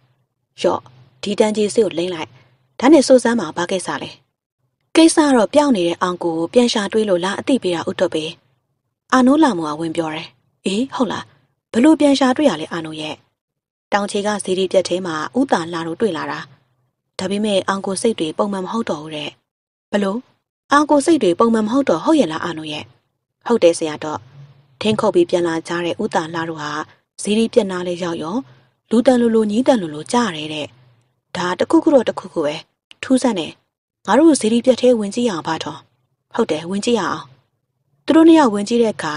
ရော့ဒီတန်းကြီးစိကိုလိမ့်လိုက်ဒါနဲ့စိုးစမ်းမှာဘာကိစ္စလဲကိစ္စတော့ပြောင်းနေတဲ့အောင်ကိုပြန်ရှာတွေးလို့လားအသိပေးတာဥတ္တပေအာနိုးလာမောကဝင်ပြောတယ်အေးဟုတ်လားဘလို့ပြန်ရှာတွေ့ရလဲအာနိုးရဲ့တောင်ချေကဇီရီပြက်ထဲမှာဥတာလာတို့တွေ့လာတာဒါပေမဲ့အောင်ကိုစိတ်တွေပုံမှန်မဟုတ်တော့ဘူးတဲ့ဘလို့အောင်ကိုစိတ်တွေပုံမှန်မဟုတ်တော့ဟုတ်ရဲ့လားအာနိုရဲ့ဟုတ်တယ်ဆရာတော့ထင်းခုတ်ပြီးပြန်လာကြတဲ့ဥတာလာတို့ဟာဇီရီပြက်နာလေးရောက်ရောလူတန်လူလူညီးတန်လူလူကြားရတဲ့ဒါတခုခုတော့တခုခုပဲထူးဆန်းတယ်ငါတို့ဇီရီပြက်ထဲဝင်ကြည့်အောင်ပါတော့ဟုတ်တယ်ဝင်ကြည့်ရအောင်သူတို့နှစ်ယောက်ဝင်ကြည့်တဲ့အခါ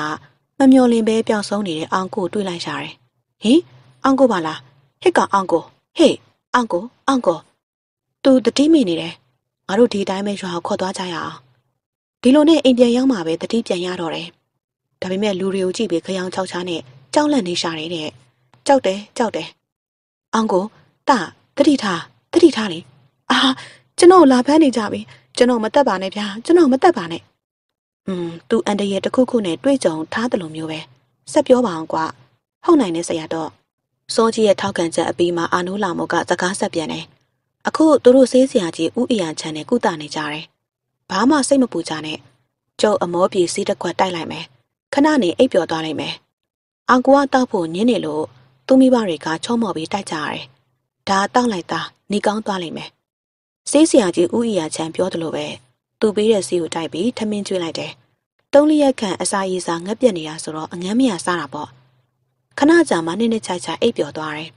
မမျော်လင့်ပဲပျောက်ဆုံးနေတဲ့အောင်ကိုတွေ့လိုက်ရတယ်ဟင်အောင်ကိုပါလားဟစ်ကောင်အောင်ကိုဟေ့အောင်ကိုအောင်ကိုသူတတိမိနေတယ်ငါတို့ဒီတိုင်းပဲရွာကိုခေါ်သွားကြရအောင်ဒီလိုနဲ့အိမ်ပြန်ရောက်မှပဲတတိပြန်ရတော့တယ်ဒါပေမဲ့လူတွေကိုကြည့်ပြီးခရောင်ချောက်ချားနဲ့ကြောက်လန့်နေရှာတယ်တဲ့ကြောက်တယ်ကြောက်တယ်အောင်ကိုတတတိထားတတိထားလေအာကျွန်တော်လာဖမ်းနေကြပြီကျွန်တော်မတက်ပါနဲ့ဗျာကျွန်တော်မတက်ပါနဲ့อืมသူအန်တရရဲ့တစ်ခုခုနဲ့တွေ့ကြုံထားတယ်လို့မျိုးပဲဆက်ပြောပါအောင်ကွာဟုတ်နိုင်တယ်ဆရာတော့စောကြီးရဲ့ထောက်ခံချက်အပြီးမှာအာနိုးလာမောကစကားဆက်ပြန်တယ်။အခုသူတို့ဆေးဆရာကြီးဥအီယံချန်နဲ့ကုသနေကြတယ်။ဘာမှစိတ်မပူကြနဲ့။ကျုပ်အမောပြေဆေးတစ်ခွက်တိုက်လိုက်မယ်။ခဏနေအိပ်ပျော်သွားလိုက်မယ်။အောင်ကူကတောက်ဖို့ညင်းနေလို့သူမိဘတွေကချုံမော်ပြီးတိုက်ကြရတယ်။ဒါတောက်လိုက်တာနေကောင်းသွားလိမ့်မယ်။ဆေးဆရာကြီးဥအီယံချန်ပြောတယ်လို့ပဲသူပေးတဲ့ဆေးကိုတိုက်ပြီးထမင်းကျွေးလိုက်တယ်။တုံးလျက်ခန့်အစာရည်စာငက်ပြက်နေတာဆိုတော့အငမ်းမရစားတာပေါ့ခဏကြာမှနှစ်နှစ်ချိုက်ချိုက်အိပ်ပျော်သွားတယ်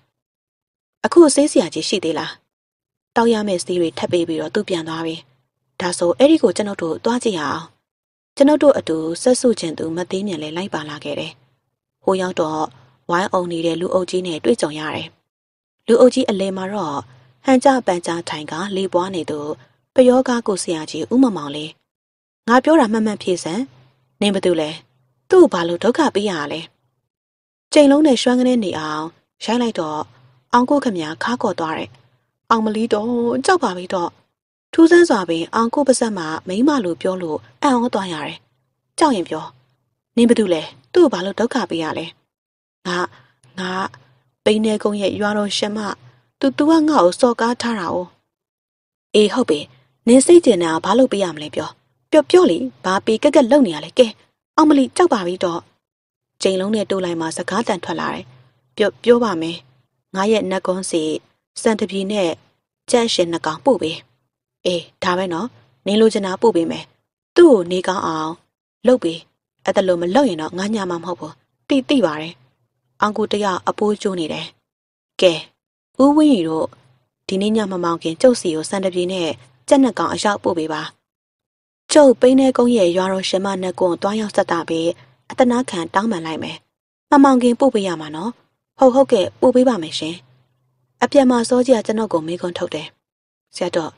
။အခုဆေးဆရာကြီးရှိသေးလား။တောက်ရမယ့်ဆေးတွေထပ်ပေးပြီးတော့သူ့ပြန်သွားပြီ။ဒါဆိုအဲ့ဒီကိုကျွန်ုပ်တို့သွားကြည့်ရအောင်။ကျွန်ုပ်တို့အတူဆက်စုချင်သူမသိမြင်လဲလိုက်ပါလာခဲ့တယ်။ဟိုရောက်တော့ဝိုင်းအောင်နေတဲ့လူအုပ်ကြီးနဲ့တွေ့ကြုံရတယ်။လူအုပ်ကြီးအလဲမှာတော့ဟန်ကြပန်ကြထိုင်ကလေပွားနေသူပယောဂကိုဆရာကြီးဥမမောင်လေးငါပြောတာမှန်မှန်ဖြေစမ်းနင်ဘာတူလဲသူ့ဘာလို့ဒုက္ခပေးရလဲ။ချိန်လုံးနဲ့ရွှမ်းကနေနေအောင်ရိုက်လိုက်တော့အောင်ကိုခမညာခါကော်သွားတယ်။အောင်မလီတော့ကြောက်ပါပြီတော့ထူးဆန်းစွာပင် အောင်ကိုပါဆက်မှာမိမလိုပြောလို့အံ့ဩသွားရတယ်။ကြောက်ရင်ပြောနင်းဘာတူလဲသူ့ကိုဘာလို့ဒုက္ခပေးရလဲ။ငါငါပိနေကုန်းရဲ့ရွာတော်ရှင်မသူသူကငါ့ကိုစော်ကားထားတာ哦။အေးဟုတ်ပြီနင်းစိတ်ကျင်တာဘာလို့ပေးရမလဲပြော။ပြောပြောလေဘာပေးကက်ကက်လုံနေရလဲကဲအောင်မလီကြောက်ပါပြီတော့ကျိန်လုံးနဲ့တုတ်လိုက်မှစကားတန်ထွက်လာတယ်။ပြောပြောပါမယ်။ငါရဲ့နှက်ကုန်းစီစံတပြီနဲ့ကြန့်ရှင်နှကောင်ပို့ပေး။အေးဒါပဲနော်။နေလိုချင်တာပို့ပေးမယ်။သူ့ကိုနေကောင်းအောင်လှုပ်ပေး။အဲ့တလို့မလှုပ်ရင်တော့ငါညာမှာမဟုတ်ဘူး။တိတိပါတယ်။အောင်ကိုတရအပိုးကျိုးနေတယ်။ကဲဦးဝင်းရီတို့ဒီနေ့ညမမောင်ခင်ကျုပ်စီကိုစံတပြေနဲ့ကြက်နှက်ကောင်အရောက်ပို့ပေးပါ။ကျုပ်ပိန်းတဲ့ကုန်းရဲ့ရွာတော်ရှင်မနှက်ကွန်တွားရောက်ဆက်တာပြီးအတနာခံတောင်းပန်လိုက်မယ်။မမောင်ခင်ပို့ပေးရမှာနော်။ဟုတ်ဟုတ်ကဲ့ပို့ပေးပါမယ်ရှင်။အပြတ်မှာစောကြီးကကျွန်တော်ကိုမေးခွန်းထုတ်တယ်။ဆရာတော်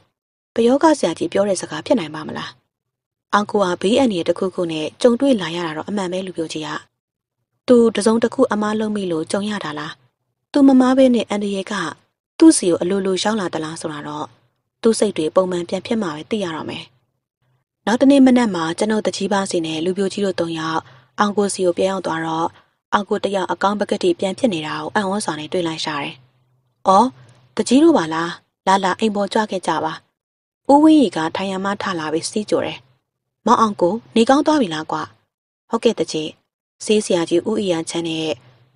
ဘယောကဆရာကြီးပြောတဲ့စကားဖြစ်နိုင်ပါမလား။အောင်ကူဟာဘေးအန္တရာယ်တစ်ခုခုနဲ့ကြုံတွေ့လာရတာတော့အမှန်ပဲလူပြောကြီးက။ "तू တစုံတစ်ခုအမားလုံးမိလို့ကြုံရတာလား။ तू မမားပဲနဲ့အန္တရာယ်ကသူ့စီကိုအလိုလိုရှောင်းလာသလားဆိုတာတော့သူ့စိတ်တွေပုံမှန်ပြန်ဖြစ်မှာပဲသိရတော့မယ်။နောက်တနေ့မနက်မှာကျွန်တော်တကြီးပါစီနဲ့လူပြိုကြီးတို့သုံးယောက်အောင်ကိုစီကိုပြန်ရောက်သွားတော့အောင်ကိုတယောက်အကောင်းပကတိပြန်ဖြစ်နေတာကိုအံ့ဩစွာနဲ့တွေ့လိုက်ရှာတယ်။အော်တကြီးတို့ပါလားလာလာအိမ်ပေါ်ကြွခဲ့ကြပါ။ဦးဝင်းကြီးကထိုင်ရမထလာပြီးစီးကြိုတယ်။မောင်အောင်ကိုနေကောင်းသွားပြီလားကွာ။ဟုတ်ကဲ့တကြီးဆေးဆရာကြီးဦးအီရန်ချန်းနဲ့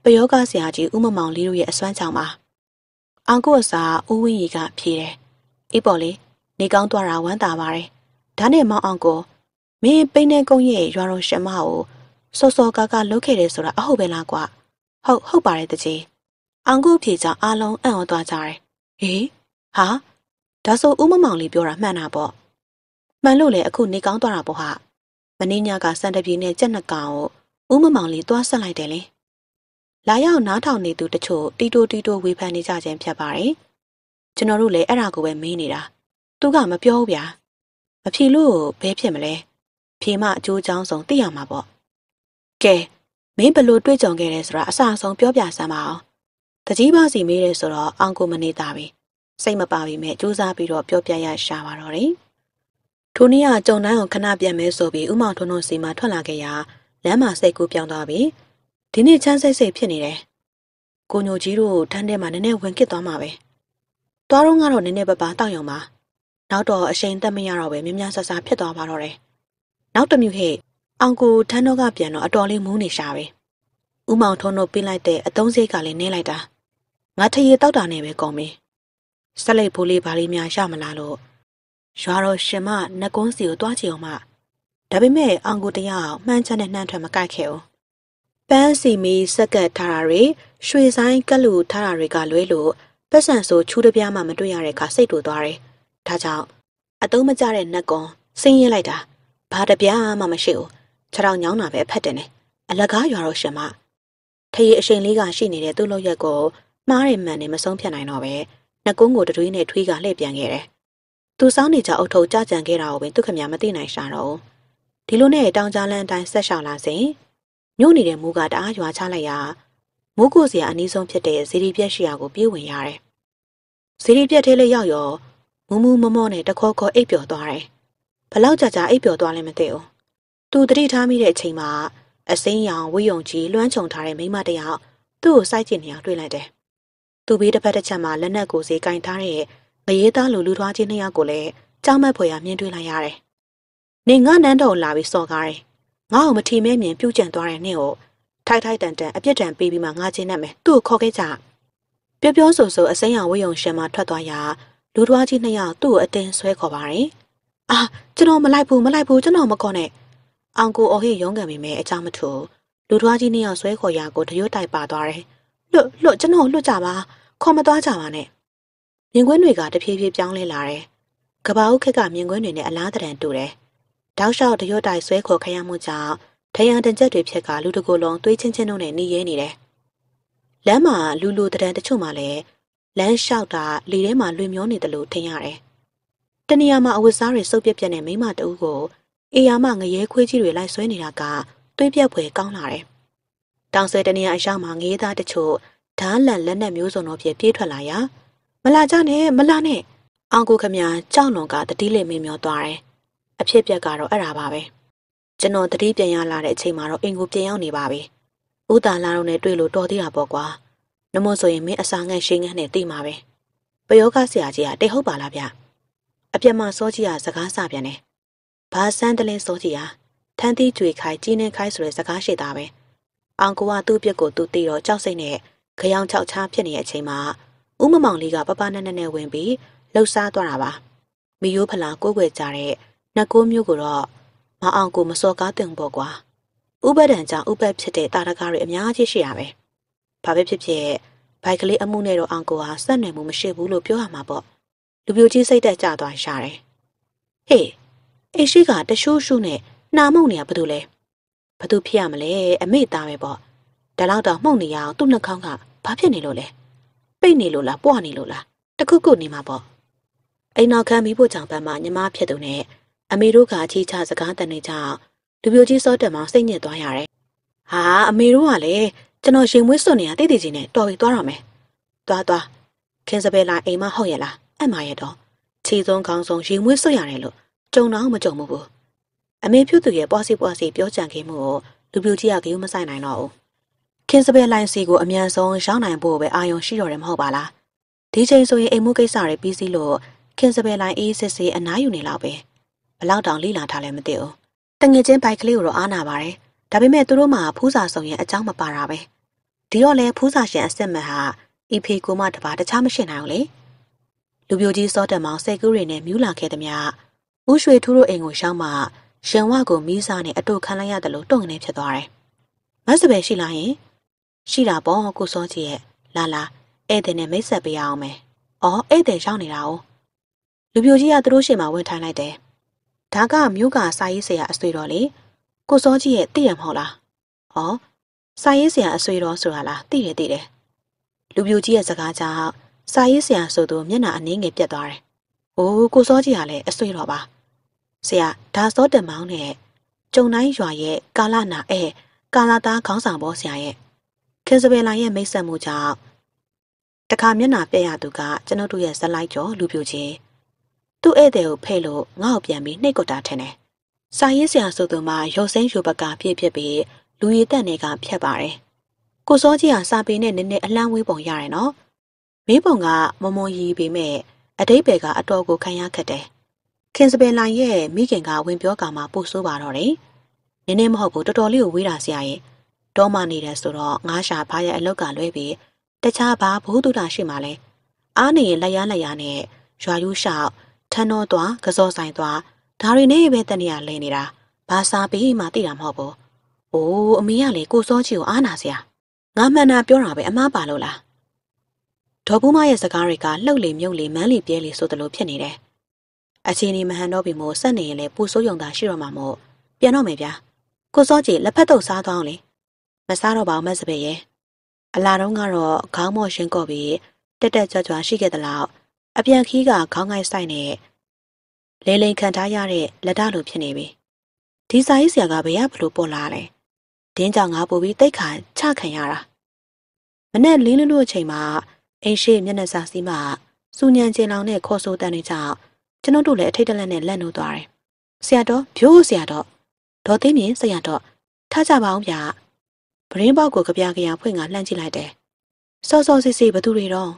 ပယောဂဆရာကြီးဦးမမောင်လေးတို့ရဲ့အစွမ်းကြောင့်ပါ။အောင်ကိုအစာဦးဝင်းကြီးကဖြေတယ်။အေးပေါ်လေနေကောင်းသွားတာဝမ်းသာပါတယ်။ဒါနဲ့မောင်အောင်ကိုမင်းပိန်းနေကုန်းရဲ့ရွာတော်ရှမကိုစောစောကားကားလုပ်ခဲ့တယ်ဆိုတာအဟုတ်ပဲလားကွာဟုတ်ဟုတ်ပါတယ်တကြီးအောင်ကုဖြေကြောင့်အားလုံးအံ့ဩသွားကြတယ်ဟေးဟာဒါဆိုဦးမမောင်လေးပြောတာမှန်တာပေါ့မှန်လို့လေအခုနေကောင်းသွားတာပေါ့ဟာမင်းညကစံတပြေနဲ့ကြက်နှစ်ကောင်ကိုဦးမမောင်လေးသွားဆက်လိုက်တယ်လေလာရောက်နားထောင်နေသူတချို့တီတိုတီတိုဝေဖန်နေကြခြင်းဖြစ်ပါတယ်ကျွန်တော်တို့လည်းအဲ့ဒါကိုပဲမင်းနေတာသူကမပြောဘူးဗျာမဖြေလို့ဘဲဖြစ်မလဲဖြေမအကျိုးချောင်းဆုံးသိရမှာပေါ့ကဲမင်းဘလို့တွေ့ကြုံခဲ့တယ်ဆိုတာအဆအဆုံးပြောပြစမ်းပါအောင်တကြီးပါစီမေးတယ်ဆိုတော့အောင်ကိုမနေတာပဲစိတ်မပါပြီမဲ့စူးစမ်းပြီးတော့ပြောပြရရှာပါတော့တယ်ထိုနေ့ကကြုံတိုင်းအောင်ခဏပြန်မဲဆိုပြီးဥမောင်ထွန်းတို့စီမှာထွက်လာခဲ့ရာလမ်းမှာစိတ်ကူးပြောင်းသွားပြီးဒီနေ့ချမ်းစိတ်စိတ်ဖြစ်နေတယ်ကိုညိုကြီးတို့ထန်းထဲမှာနည်းနည်းဝင်ကစ်သွားမှာပဲသွားတော့ကတော့နည်းနည်းပပတောက်ရုံပါနောက်တော့အရှိန်တက်မရတော့ပဲမြများဆဆဖြစ်သွားပါတော့တယ်နောက်တစ်မြူဟဲ့အောင်ကိုထန်းတော့ကပြန်တော့အတော်လေးမူးနေရှာပဲဥမောင်ထုံးတို့ပြလိုက်တဲ့အတုံးစိတ်ကလည်းနင်းလိုက်တာငါထရေတောက်တာနဲ့ပဲကုန်ပြီဆက်လိုက်ဖို့လေးဘာလေးများရမလားလို့ရွာတော်ရှင်မနကုန်းစီကိုတွားချင်အောင်မဒါပေမဲ့အောင်ကိုတရားမှန်းချက်နဲ့နှမ်းထွက်မကိုက်ခဲ့ဘူးပန်းစီမီစက်ကတ်ထားတာတွေရွှေဆိုင်ကက်လူထားတာတွေကလွဲလို့ပတ်စံဆိုချူးတပြားမှမတွေ့ရတဲ့အခါစိတ်တူသွားတယ်ဒါကြောင့်အတုံးမကျတဲ့နကုန်းစင်းရင်လိုက်တာဘာတပြားမှမရှိဘူးခြေထောက်ညောင်းတာပဲဖတ်တယ်နဲ့အလကားရွာတော့ရှင်မထရေအရှိန်လေးကရှိနေတဲ့သူ့လောက်ရက်ကိုမှားရမှန်နဲ့မဆုံးဖြတ်နိုင်တော့ပဲနှကုန်းကိုတတွေးနဲ့ထွေးကလှည့်ပြန်ခဲ့တယ်။သူစောင်းနေကြအုပ်ထုပ်ကြကြံခဲ့တာကိုပဲသူခမညာမသိနိုင်ရှာတော့ဒီလိုနဲ့တောင်ကြားလန်းအတိုင်းဆက်လျှောက်လာစဉ်ညို့နေတဲ့မိုးကတအားရွာချလိုက်ရာမိုးကိုစရာအနည်းဆုံးဖြစ်တဲ့ဇီရီပြက်ရှိရာကိုပြေးဝင်ရတယ်။ဇီရီပြက်ထဲလေးရောက်ရောမူမူမမောနဲ့တခေါခေါအိပ်ပျော်သွားတယ်။ဘလောက်ကြာကြာအိပ်ပျော်သွားလဲမသိဘူးသူတတိထားမိတဲ့အချိန်မှာအစိမ်းရောင်ဝိယုံကြီးလွှမ်းခြုံထားတဲ့မိမတယောက်သူ့ကိုစိုက်ကျင်နေအောင်တွေ့လိုက်တယ်။သူ့ဘေးတစ်ဖက်တစ်ချက်မှာလက်နက်ကိုစေကင်ထားတဲ့ငရေသားလူလူထွားချင်းနှစ်ယောက်ကိုလည်းကြောက်မက်ဖွယ်ရမြင်တွေ့လိုက်ရတယ်။နေငါနန်းတော်လာပြီးစော်ကားတယ်။ငါ့ကိုမထီမဲမြင်ပြုတ်ကျန်သွားတဲ့နေ့ကိုထိုက်ထိုက်တန်တန်အပြစ်ဒဏ်ပေးပြီးမှငါချင်းနဲ့မယ်သူ့ကိုခေါ်ခဲ့ကြ။ပြောပြောဆိုဆိုအစိမ်းရောင်ဝိယုံရှင်မှာထွက်သွားရာ လူထွားချင်းနှစ်ယောက်သူ့ကိုအတင်းဆွဲခေါ်ပါတယ်။အာကျွန်တော်မလိုက်ဘူးမလိုက်ဘူးကျွန်တော်မကောနဲ့။အောင်ကိုအော်ဟစ်ရုံးကန်ပေမဲ့အကြောင်းမထူလူထွားကြီးနှစ်ယောက်ဆွဲခေါ်ရာကိုတရွတ်တိုက်ပါသွားတယ်လွတ်လွတ်ကျွန်တော်လွတ်ကြပါခေါ်မသွားကြပါနဲ့မြင်ကွင်းတွေကတဖြည်းဖြည်းပြောင်းလဲလာတယ်ကဘာဦးခက်ကမြင်ကွင်းတွေနဲ့အလားတရံတူတယ်တောက်လျှောက်တရွတ်တိုက်ဆွဲခေါ်ခရမှုကြောင့်ထရန်တန်ချက်တွေဖြစ်ကလူတကိုယ်လုံးသွေးချင်းချင်းတို့နဲ့နှီးရဲနေတယ်လမ်းမှာလူလူတရံတချို့မှလည်းလမ်းလျှောက်တာလေထဲမှာလွင်မျောနေတယ်လို့ထင်ရတယ်တနေရာမှာအဝတ်စားတွေစုပ်ပြက်ပြက်နဲ့မိမတူကိုအေယာမငရဲခွေးကြီးတွေလိုက်ဆွဲနေတာကသွေးပြက်ဖွယ်ကောင်းလာတယ်။တောင်ဆယ်တနေရာအရောက်မှာငရဲသားတချို့ဓာလန်လက်နက်မျိုးစုံတို့ဖြင့်ပြေးထွက်လာရာမလာကြနဲ့မလာနဲ့အောင်ကိုခမညာကြောက်လွန်ကတတိလိမင်းမျောသွားတယ်။အဖြစ်ပြက်ကတော့အဲ့ဒါပါပဲ။ကျွန်တော်တတိပြန်ရလာတဲ့အချိန်မှာတော့အိမ်ကိုပြန်ရောက်နေပါပြီ။ဦးတာလာတို့နဲ့တွေ့လို့တော်သေးတာပေါ့ကွာ။နမို့ဆိုရင်မင်းအစာငတ်ရှင်းငတ်နဲ့တိမှာပဲ။ပယောကဆရာကြီးကတိတ်ဟုတ်ပါလားဗျ။အပြက်မစောကြီးကစကားစပြန်တယ်ဘာစမ်းတလဲစောကြည့်ဟာထန်းသီးကြွေခိုင်ကြီးနေခိုင်ဆိုတဲ့စကားရှိတာပဲအောင်ကိုကသူ့ပြက်ကိုသူသိတော့ကြောက်စိတ်နဲ့ခရောင်ချောက်ချားဖြစ်နေတဲ့အချိန်မှာဥမမောင်လေးကပပနဲ့နဲ့နဲ့ဝင်ပြီးလှုပ်ရှားသွားတာပါမီယိုးဖလာကိုကိုွယ်ကြတဲ့နှက်ကိုမျိုးကိုတော့မအောင်ကိုမစော်ကားတင်ပေါ့ကွာဥပဒံကြောင့်ဥပက်ဖြစ်တဲ့တာရကားတွေအများကြီးရှိရပဲဘာပဲဖြစ်ဖြစ်ဘိုက်ကလေးအမှုနဲ့တော့အောင်ကိုဟာဆက်နွယ်မှုမရှိဘူးလို့ပြောရမှာပေါ့လူပြိုကြီးစိတ်တက်ကြသွားရှာတယ်ဟေးအိရှိကတရှိုးရှိုးနဲ့နှာမှုန်နေရဘာလို့လဲဘာလို့ဖြစ်ရမလဲအမေသားပဲပေါ့ဒါတော့တော့မှုန်နေရအောင်သူ့နှာခေါင်းကဘာဖြစ်နေလို့လဲပိတ်နေလို့လားပွနေလို့လားတခုခုနေမှာပေါ့အိမ်နောက်ခံမိဖို့ကြောင့်ပန်းမှာညီမဖြစ်သူနဲ့အမေတို့ကအချီချစကားတန်နေကြအောင်လူပြိုကြီးစောတက်မောင်စိတ်ညစ်သွားရတယ်ဟာအမေတို့ကလည်းကျွန်တော်ရှင်မွေးစွတ်နေတာတိတိကျကျနဲ့တော်ပြီးသွားတော့မယ်သွားသွားခင်စပယ်လာအိမ်မဟုတ်ရဲ့လားအမရဲ့တော့ခြေဆုံးခေါင်းဆုံးရင်မွေးစွတ်ရတယ်လို့ကြုံတော့မကြုံဘူးအမေဖြူသူရဲ့ပွားစီပွားစီပြောကြံခင်းမှုကိုလူပြူကြီးကဂရုမစိုက်နိုင်တော့ဘူးခင်စပယ်လိုင်းစီကိုအမြန်ဆုံးရောက်နိုင်ဖို့ပဲအာရုံရှိတော့တယ်မဟုတ်ပါလားဒီချိန်ဆိုရင်အိမ်မှုကိစ္စတွေပြီးစီးလို့ခင်စပယ်လိုင်းအေးစစ်စစ် အနားယူနေလောက်ပဲဘလောက်တောင်လိလာထားလဲမသိဘူးတငယ်ချင်းဘိုက်ကလေးကိုတော့အားနာပါတယ်ဒါပေမဲ့သူတို့မှဖူးစာဆောင်ရင်အကြောင်းမပါတာပဲဒီတော့လေဖူးစာရှင်အစစ်မဟာဤဖေကိုမတပါတခြားမရှိနိုင်ဘူးလေလူပြိုကြီးစောတက်မောင်စိတ်ကူးတွေနဲ့မြူးလာခဲ့သည်များဦးရွှေထူးတို့အိမ်ကိုရှောင်းမှရင်ဝကိုမီးစားနဲ့အတုခံလိုက်ရတယ်လို့တုံ့ငနေဖြစ်သွားတယ်။မဆပယ်ရှိလားယင်ရှိတာပေါ့ကိုစောကြီးရဲ့လာလာဧည့်သည်နဲ့မိတ်ဆက်ပေးရအောင်မယ်။အော်ဧည့်သည်ရောက်နေတာ哦။လူပြိုကြီးကသူတို့ရှေ့မှာဝင်ထိုင်လိုက်တယ်။ဒါကမြို့ကစာရေးဆရာအဆွေတော်လေ။ကိုစောကြီးရဲ့သိရမဟုတ်လား။အော်စာရေးဆရာအဆွေတော်ဆိုတာလားသိတယ်သိတယ်။လူပြိုကြီးရဲ့စကားကြောင့်စာရေးဆရာဆိုသူမျက်နှာအနှင်းငယ်ပြတ်သွားတယ်။အိုးကိုစောကြီးကလည်းအဆွေတော်ပါ။ဆရာဒါစောတင်မောင်းနဲ့ကျုံတိုင်းရွာရဲ့ကာလနာအဲကာလာသားခေါင်းဆောင်ဘောဆရာရဲ့ခင်စပယ်လိုင်ရဲ့မိတ်ဆက်မှုကြောင့်တခါမျက်နာပြက်ရသူကကျွန်တော်တို့ရဲ့ဇလိုက်ကျော်လူပြိုချင်းသူ့ဧည့်သည်ကိုဖဲ့လို့ငါ့ကိုပြန်ပြီးနှိတ်ကွတာထင်တယ်။စာရေးဆရာဆိုသူမှရော်စင်းရိုဘကပြည့်ပြည့်ပြီးလူရည်တက်နေကဖြတ်ပါတယ်။ကိုစောကြီးဟာစာပေနဲ့နည်းနည်းအလန်းဝေးပုံရတယ်နော်။မင်းပုံကမမွန်ရီပေမဲ့အတိတ်ဘယ်ကအတော်ကိုခံရခက်တယ်။ခင်စပယ်လိုင်ရဲ့မိခင်ကဝင်ပြောကမှပို့ဆိုးပါတော့တယ်။နင်းနေမဟုတ်ဘူးတော်တော်လေးကိုဝေးတာဆရာရဲ့။တော့မှနေတယ်ဆိုတော့ငါရှာဖားရဲ့အလောက်ကလွဲပြီးတခြားဘာဘုသူတာရှိမှလဲ။အားနေရင်လက်ရလက်ရနဲ့ရွာယူရှောက်ထန်းတော်သွားကစောဆိုင်သွားဒါတွေနဲ့ပဲတနေရလဲနေတာ။ဘာစားပြီးမှသိတာမဟုတ်ဘူး။အိုးအမေကလေကိုစောချီကိုအားနာဆရာ။ငါမှန်တာပြောတာပဲအမားပါလို့လား။ဒေါ်ဘူးမရဲ့စကားတွေကလှုပ်လေမြုပ်လေမန်းလေပြဲလေဆိုသလိုဖြစ်နေတယ်။အခြေအနေမဟန်တော့ပြီမို့ဆက်နေရင်လည်းပူဆိုးယုံသာရှိတော့မှာမို့ပြန်တော့မယ်ဗျာကိုစောကြီးလက်ဖက်တုပ်စားသွားအောင်လေမစားတော့ပါဘူးမစပယ်ရဲ့အလာတော့ကတော့ခေါင်းမော့ရှင်းကော့ပြီးတက်တက်ကြွကြွရှိခဲ့သလောက်အပြန်ခီးကခေါင်းငိုက်ဆိုင်နဲ့လဲလိန်ခံထားရတဲ့လက်တလိုဖြစ်နေပြီဒီစာရေးဆရာကဘယ်ရဘလို့ပေါ်လာလဲဒင်းကြောင့်ငါပို့ပြီးတိတ်ခါချခံရတာမနဲ့လင်းလို့အချိန်မှာအိမ်ရှိမျက်နှာစာစီးမှာစူညံကျင်လောင်တဲ့ခေါ်ဆိုးတန်တွေကြောင့်ကျွန်ုပ်တို့လည်းအထိတ်တလန့်နဲ့လန့်နိုးသွားတယ်။ဆရာတော်ဖြိုးဆရာတော်ဒေါ်သိမြင့်ဆရာတော်ထားကြပါအောင်ဗျာ။ပရင်းပေါက်ကိုကြပြကြရဖွင့်ကလှမ်းကြည့်လိုက်တယ်။စောစောစစ်စစ်ဘသူတွေတော့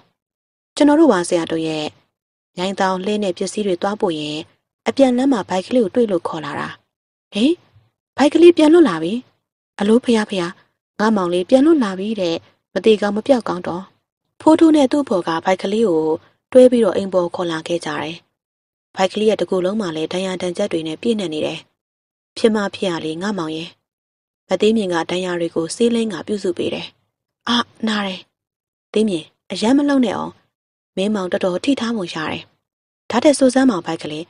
ကျွန်တော်တို့ပါဆရာတော်ရဲ့ရိုင်းတောင်လှင်းနဲ့ပစ္စည်းတွေတွားပို့ရင်အပြန်လမ်းမှာဘိုက်ကလေးကိုတွေ့လို့ခေါ်လာတာ။ဟင်ဘိုက်ကလေးပြန်လွတ်လာပြီ။အလိုဖျားဖျားငါမောင်လေးပြန်လွတ်လာပြီတဲ့မတိကောင်မပြောက်ကောင်းတော့ဖိုးထူးနဲ့သူ့ဘော်ကဘိုက်ကလေးကိုတွဲပြီးတော့အိမ်ပေါ်ခေါ်လာခဲ့ကြတယ်ဘိုက်ကလေးရဲ့တကူလုံးမှာလည်းဒဏ်ရာဒဏ်ချက်တွေနဲ့ပြည့်နှက်နေတယ်။ဖြစ်မဖြစ်ရလေငါမောင်ရဲ့။မသေးမြင်ကဒဏ်ရာတွေကိုဆေးလိမ့်ကပြုစုပေးတယ်။အာနားတယ်။သေးမြင်အရမ်းမလုံးနဲ့အောင်မင်းမောင်တော်တော်ထိထားမှုရတယ်။ဒါတဲ့စိုးစမ်းမောင်ဘိုက်ကလေး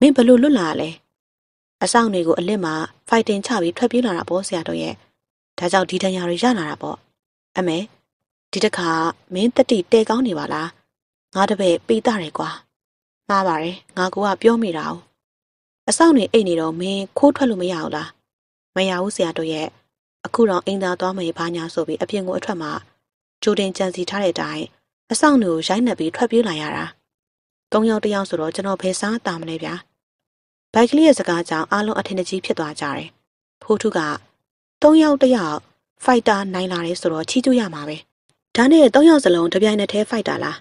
မင်းဘလို့လွတ်လာရလဲ။အဆောင်တွေကိုအလစ်မှာ fighting ချပြီးထွက်ပြေးလာတာပေါ့ဆရာတော်ရဲ့။ဒါကြောင့်ဒီဒဏ်ရာတွေရလာတာပေါ့။အမေဒီတစ်ခါမင်းတတိတဲကောင်းနေပါလား။ငါတပည့်ပေးတာတယ်ကွာ။ငားပါတယ်ငါကူကပြောမိတာ哦အဆောင်နေအိတ်နေတော့မင်းခိုးထွက်လို့မရဘူးလားမရဘူးဆရာတို့ရဲ့အခုတော့အင်သာသွားမယ်ဘာညာဆိုပြီးအပြင်ကိုအထွက်မှာကြိုတင်ကြံစီထားတဲ့အတိုင်းအဆောင်တွေကိုရိုက်နှက်ပြီးထွက်ပြေးလာရတာသုံးယောက်တစ်ယောက်ဆိုတော့ကျွန်တော်ဖယ်စားတာမလဲဗျာဘိုက်ကလေးရဲ့စကားကြောင့်အားလုံးအထင်ကြီးဖြစ်သွားကြတယ်ဖိုးထုကသုံးယောက်တစ်ယောက်ဖိုက်တာနိုင်လာတယ်ဆိုတော့ချီးကျူးရမှာပဲဒါနဲ့သုံးယောက်စလုံးတပြိုင်နက်တည်းဖိုက်တာလား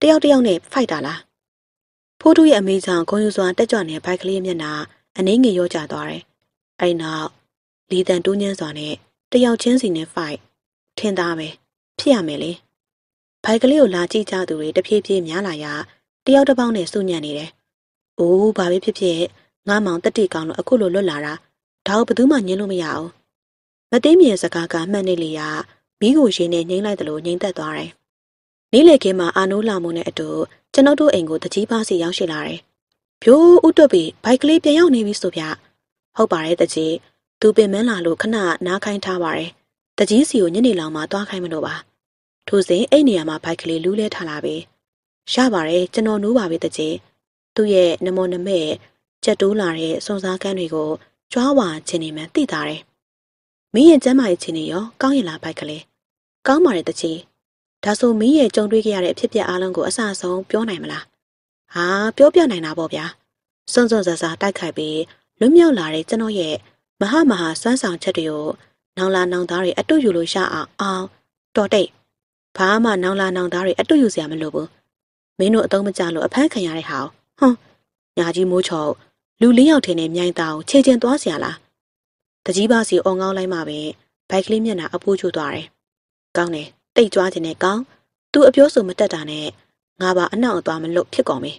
တယောက်တယောက်နဲ့ဖိုက်တာလားဖိုးတူရဲ့အမေကြောင့်ဂုံယူစွာတက်ကြွနေတဲ့ဘိုက်ကလေးမျက်နှာအနှိမ့်ငယ်ရော့ကျသွားတယ်။အဲဒီနောက်လီတန်တိုးညံစွာနဲ့တယောက်ချင်းစီနဲ့ဖိုက်ထင်သားပဲဖြစ်ရမယ်လေ။ဘိုက်ကလေးကိုလာကြည့်ကြသူတွေတဖြည်းဖြည်းများလာရတယောက်တစ်ပေါက်နဲ့စုညံနေတယ်။အိုးဘာပဲဖြစ်ဖြစ်ငါမောင်တက်တိကောင်လို့အခုလိုလွတ်လာတာဒါကိုဘယ်သူမှညင်းလို့မရအောင်။မသိမြင်စကားကမှန်နေလေရမိကိုရင်းနဲ့ငိမ့်လိုက်တယ်လို့ငိမ့်သက်သွားတယ်နေ့လည်ခင်းမှာအာနိုးလာမုံနဲ့အတူကျွန်ုပ်တို့အိမ်ကိုတကြီးပါစီရောက်ရှိလာတယ်။ဖြိုးဥတွတ်ပြီးဘိုက်ကလေးပြန်ရောက်နေပြီဆိုဗျ။ဟုတ်ပါတယ်တကြီး။သူပင်မလာလို့ခဏနားခိုင်းထားပါတယ်။တကြီးစီကိုညနေလောက်မှသွားခိုင်းမလို့ပါ။ထိုစဉ်အဲ့နေရာမှာဘိုက်ကလေးလူးလဲထားလာပြီ။ရပါတယ်ကျွန်တော်နိုးပါပြီတကြီး။သူ့ရဲ့နမောနမဲ့ချက်တိုးလာတဲ့စွန်စားကန်းတွေကိုကြွားဝါခြင်းနေမှသိတာတယ်။မင်းရဲ့ကျမ်းမာရေးခြင်းနေရော ကောင်းရင်လားဘိုက်ကလေး။ကောင်းပါတယ်တကြီး။ဒါဆိုမင်းရဲ့ကြုံတွေ့ခဲ့ရတဲ့အဖြစ်အပျက်အားလုံးကိုအဆအဆုံးပြောနိုင်မလား။ဟာပြောပြနိုင်တာပေါ့ဗျာ။စွန့်စွန့်ဆဆတိုက်ခိုက်ပြီးလွတ်မြောက်လာတဲ့ကျွန်တော်ရဲ့မဟာမဟာစွမ်းဆောင်ချက်တွေကိုနောင်လာနောင်သားတွေအတူယူလို့ရအောင်အောင်တော်တိတ်ဘာမှနောင်လာနောင်သားတွေအတူယူစရာမလိုဘူး။မင်းတို့အသုံးမကျလို့အဖမ်းခံရတဲ့ဟာဟွန်းညာကြီးမိုးချော်လူလေးယောက်ထင်းနဲ့မြိုင်တာကိုခြေကျင်သွားစရာလား။တကြီးပါစီအော်ငေါလိုက်မှပဲဘိုက်ကလေးမျက်နှာအပိုးချိုးသွားတယ်။ကောင်းတယ်တိတ်ကြွားခြင်းနဲ့ကောင်းသူအပြောဆိုမတက်တာနဲ့ငါပါအနှောင့်အသွားမလွတ်ဖြစ်ကုန်ပြီ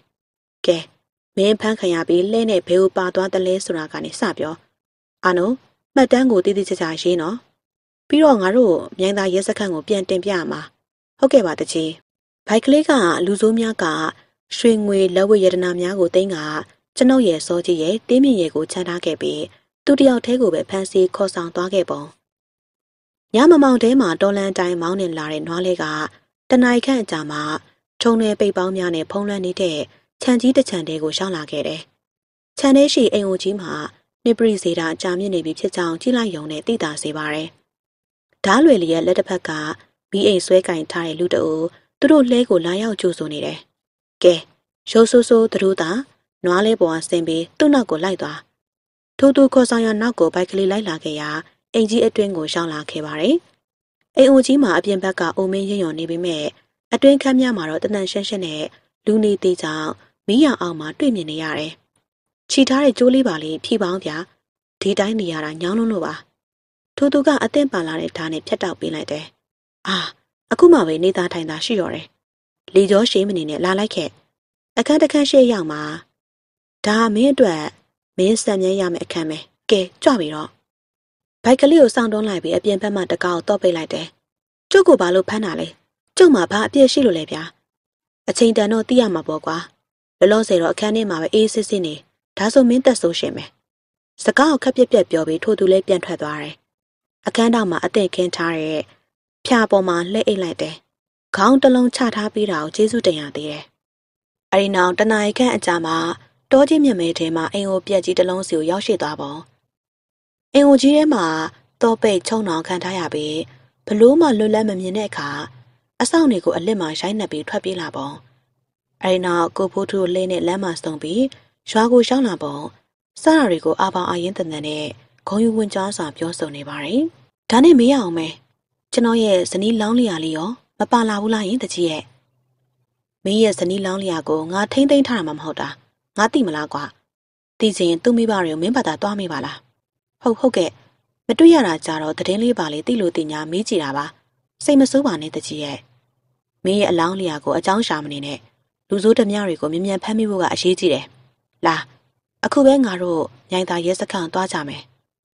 ကဲမင်းဖမ်းခံရပြီးလှဲနဲ့ဘဲကိုပါသွားတယ်လဲဆိုတာကနေစပြောအာနုမှတ်တမ်းကိုတည်တည်ကျကျရေးနော်ပြီးတော့ငါတို့မြိုင်းသားရဲစခန်းကိုပြန်တင်ပြရမှာဟုတ်ကဲ့ပါတချီဘိုက်ကလေးကလူဆိုးများကရွှေငွေလက်ဝတ်ရတနာများကိုသိန်းကကျွန်ုပ်ရဲ့စောကြီးရဲ့တင်းမြင့်ရဲ့ကိုချမ်းထားခဲ့ပြီးသူတယောက်တည်းကိုပဲဖမ်းဆီးခေါ်ဆောင်သွားခဲ့ပုံညမမောင်တဲမှာတော်လန်တိုင်းမောင်းနေလာတဲ့နွားလေးကတနိုင်ခန့်အကြာမှာထုံနယ်ပိတ်ပေါင်းများနဲ့ဖုံးလွှမ်းနေတဲ့ခြံကြီးတစ်ခြံတဲကိုရှောင်လာခဲ့တယ်။ခြံထဲရှိအိမ်အိုကြီးမှာနေပရိစေတာအကြာမြင့်နေပြီဖြစ်ကြောင်းကြည့်လိုက်ရုံနဲ့သိတာစေပါရဲ့။ဓားလွယ်လျက်လက်တစ်ဖက်ကဘီအိမ်ဆွဲကင်ထားတဲ့လူတအိုသူတို့လဲကိုလာရောက်ကြိုဆိုနေတယ်။ကဲရုပ်ဆူဆူသူတို့သာနွားလေးပေါ်ဆင်းပြီးသူ့နောက်ကိုလိုက်သွား။ထိုးသူခေါ်ဆောင်ရနောက်ကိုဘိုက်ကလေးလိုက်လာခဲ့ရာအိမ်ကြီးအတွင်းကိုရောက်လာခဲ့ပါတယ်။အိမ်အိုကြီးမှာအပြင်ဘက်ကအုံမင်းရရော်နေပေမဲ့အတွင်းခန်းများမှာတော့တန်တန်ရှင်းရှင်းနဲ့လူနေသေးကြောင့်မီးရောင်အောင်မှာတွေ့မြင်နေရတယ်။ခြိထားတဲ့ကြိုးလေးပါလေးဖြီးပေါင်းပြဒီတိုင်းနေရတာညောင်းလုံးလို့ပါ။ထိုသူကအသင့်ပါလာတဲ့ဓာတ်နဲ့ဖြတ်တောက်ပေးလိုက်တယ်။အာအခုမှပဲနေသားထိုင်တာရှိတော့တယ်။လေကျော်ရှိမနေနဲ့လာလိုက်ခဲ့။အခန်းတစ်ခန်းရှေ့ရောက်မှာဒါမင်းအတွက်မင်းစံမြဲရမယ်အခန်းပဲ။ကဲကြွပြီတော့။ဘိုက်ကလေးကိုစောင့်တွန်းလိုက်ပြီးအပြင်ဘက်မှတကောင်တော့ပိတ်လိုက်တယ်။ကျုပ်ကိုဘာလို့ဖမ်းတာလဲ။ကျုပ်မှာဘာအပြည့်ရှိလို့လဲဗျာ။အချိန်တန်တော့သိရမှာပေါ့ကွာ။လောလောဆယ်တော့အခန်းထဲမှာပဲအေးစစ်စစ်နေ။ဒါဆိုမင်းသက်ဆိုးရှင်မယ်။စကားကိုခက်ပြက်ပြက်ပြောပြီးထိုသူလဲပြန်ထွက်သွားတယ်။အခန်းတောင်မှာအသင့်ခင်းထားတဲ့ဖြာပေါ်မှာလှဲ့အိတ်လိုက်တယ်။ခေါင်းတစ်လုံးချထားပေးတာကိုကျေးဇူးတင်ရသေးတယ်။အဲဒီနောက်တနအိခန့်အကြာမှာတောကြီးမြမဲထဲမှာအိမ်ကိုပြက်ကြီးတစ်လုံးစီကိုရောက်ရှိသွားပုံ။အင်ကိုကြီးထဲမှာတော့ပိတ်ချုံနောင်ခံထားရပြီးဘလို့မှလွတ်လပ်မမြင်တဲ့အခါအဆောင်တွေကိုအလစ်မှာရိုက်နှက်ပြီးထွက်ပြေးလာပုံအဲဒီနောက်ကိုဖိုးထူလေးနဲ့လမ်းမှာစုံပြီးရွာကိုရောက်လာပုံစတာတွေကိုအပေါင်းအရင်တန်တန်နဲ့ဂုံယူဝင်ကြားစွာပြောဆိုနေပါတယ်ဒါနဲ့မေးရအောင်မယ်ကျွန်တော်ရဲ့ဇနီးလောင်းလျာလေးရော မပါလာဘူးလားယင်တကြီးရဲ့မင်းရဲ့ဇနီးလောင်းလျာကိုငါထိမ့်သိမ့်ထားတာမှမဟုတ်တာငါသိမလားကွာသိချင်သူ့မိဘတွေကိုမင်းဘာသာသွားမိပါလားဟုတ်ဟုတ်ကဲ့မတွေ့ရတာကြတော့သတင်းလေးပါလေသိလို့တင်ညာမေးကြည့်တာပါစိတ်မဆိုးပါနဲ့တကြီးရဲ့မင်းရဲ့အလောင်းလျာကိုအကြောင်းရှာမနေနဲ့လူဆိုးဓမြတွေကိုမြ мян ဖမ်းမိဖို့ကအရေးကြီးတယ်လာအခုပဲငါတို့မြိုင်သာရဲစခန်းသွားကြမယ်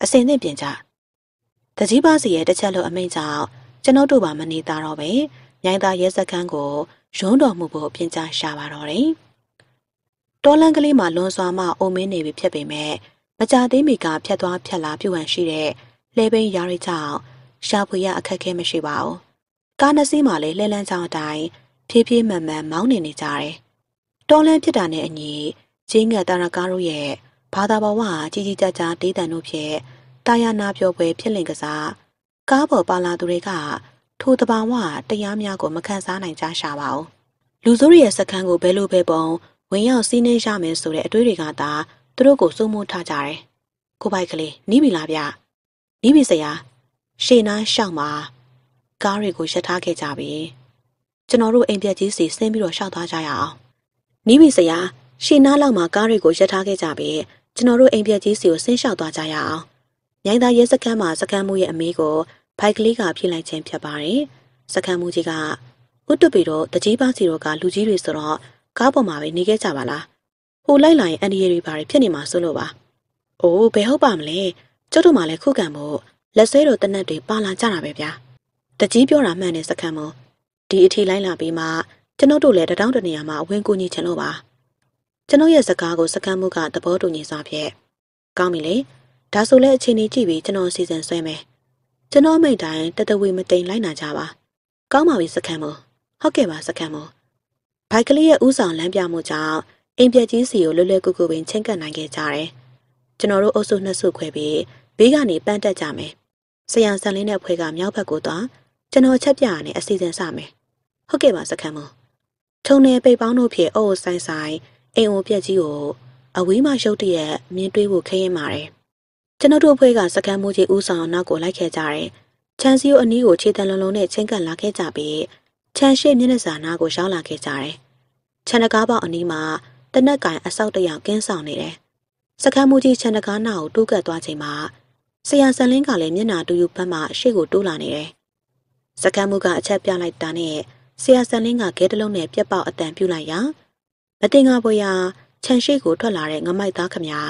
အစင်သင့်ပြင်ကြတကြီးပါစီရဲ့တစ်ချက်လို့အမိန့်ကြောင့်ကျွန်တော်တို့ပါမနေသားတော့ပဲမြိုင်သာရဲစခန်းကို ရုံးတော်မှုဖို့ပြင်ကြရှာပါတော့တယ်တော်လန်ကလေးမှာလွန်စွာမှအုံမင်းနေပြီဖြစ်ပေမဲ့မကြသေးမီကဖြတ်သွားဖြတ်လာပြုံဟန်ရှိတဲ့လဲပိန်းရာရိကြောင့်ရှာဖွေရအခက်ခဲမရှိပါဘူး။ကားနှစ်စီးမှလည်းလဲလန်းချောင်းအတိုင်းဖြည်းဖြည်းမှန်မှန်မောင်းနေနေကြတယ်။တော်လန်းဖြစ်တာနဲ့အညီချင်းငတ်တာရကားတို့ရဲ့ဘာသာဘဝကြီးကြီးကြပ်ကြပ်ဒေးတန်တို့ဖြင့်တာယာနာပြောပွဲဖြစ်လင်ကစားကားပေါ်ပါလာသူတွေကထိုတဘာဝတရားများကိုမခံစားနိုင်ကြရှာပါဘူး။လူစုရဲ့စခန်းကိုဘယ်လိုပဲပုံ ဝင်ရောက်စီးနှင်းရမယ်ဆိုတဲ့အတွေးတွေကသာသူတို့ကိုစုံမထားကြတယ်။ကိုပိုက်ကလေးနီးပြီလားဗျ။နီးပြီဆရာ။ရှေ့နားရှောက်မှာကားတွေကိုရပ်ထားခဲ့ကြပြီ။ကျွန်တော်တို့အိမ်ပြက်ကြီးစီဆင်းပြီးတော့ရှောက်သွားကြရအောင်။နီးပြီဆရာ။ရှေ့နားလောက်မှာကားတွေကိုရပ်ထားခဲ့ကြပြီ။ကျွန်တော်တို့အိမ်ပြက်ကြီးစီကိုဆင်းလျှောက်သွားကြရအောင်။ညိုင်းသားရဲစခန်းမှာစခန်းမှုရဲ့အမေကိုဖိုက်ကလေးကဖြေလိုက်ခြင်းဖြစ်ပါတယ်။စခန်းမှုကြီးကဥတ္တပီတော့တကြီးပါစီတော့ကလူကြီးတွေဆိုတော့ကားပေါ်မှာပဲနေခဲ့ကြပါလား။ဟိုလိုက်လာရင်အန်ဒီရတွေပါတယ်ဖြစ်နေမှာစိုးလို့ပါ။အိုးဘယ်ဟုတ်ပါမလဲ။ကျုပ်တို့မှလည်းခုခံဖို့လက်ဆွဲတော်တနတ်တွေပါလာကြတာပဲဗျာ။တကြီးပြောတာမှန်တဲ့စကန်မို့ဒီအထီလိုက်လာပြီးမှကျွန်တော်တို့လည်းတတောင်းတနေရာမှာအဝင်ကူညီချင်လို့ပါ။ကျွန်တော်ရဲ့စကားကိုစကန်မို့ကသဘောတူညီစွာဖြင့်ကောင်းပြီလေ။ဒါဆိုလည်းအချိန်ကြီးကြည့်ပြီးကျွန်တော်စီစဉ်ဆွဲမယ်။ကျွန်တော်မိတ်တိုင်းတတဝီမတိန်လိုက်နာကြပါ။ကောင်းပါပြီစကန်မို့။ဟုတ်ကဲ့ပါစကန်မို့။ဘိုက်ကလေးရဲ့ဥဆောင်လမ်းပြမှုကြောင့်အိမ်ပြက်ကြီးစီကိုလွယ်လွယ်ကူကူပင်ချင်းကပ်နိုင်ခဲ့ကြတယ်။ကျွန်တော်တို့အုပ်စုနှစ်စုခွဲပြီးဘေးကနေပန့်တက်ကြမယ်။ဆရာဆန်လင်းတဲ့ဖွဲ့ကမြောက်ဘက်ကိုသွားကျွန်တော်ချက်ပြရနဲ့အစီအစဉ်စမယ်။ဟုတ်ကဲ့ပါစခန်းမ။ထုံနယ်ပိတ်ပေါင်းတို့ဖြင့်အုပ်အဆိုင်ဆိုင်အိမ်အိုပြက်ကြီးကိုအဝေးမှရုတ်တရက်မြင်တွေ့ဖို့ခရင်ပါတယ်။ကျွန်တော်တို့အဖွဲ့ကစကမ်းမိုးကြီးဦးဆောင်နောက်ကိုလိုက်ခဲ့ကြတယ်။ချန်စီယိုအနီးကိုခြေတံလုံးလုံးနဲ့ချင်းကပ်လာခဲ့ကြပြီးချန်ရှိမျက်နှာစာနာကိုရောက်လာခဲ့ကြတယ်။ချန်တကားပေါက်အနီးမှာတနက်ကင်အဆောက်တရကင်းဆောင်နေတယ်။စကမ်းမူကြီးခြံတကားနာကိုတိုးကပ်သွားချိန်မှာဆရာဆန်လင်းကလည်းမျက်နှာတူယူဘက်မှရှေ့ကိုတိုးလာနေတယ်။စကမ်းမူကအချက်ပြလိုက်တာနဲ့ဆရာဆန်လင်းကခဲတလုံးနဲ့ပြက်ပေါက်အတန်ပြူလိုက်ရာမတင်ကားပေါ်ရာခြံရှိကိုထွက်လာတဲ့ငမိုက်သားခမညာ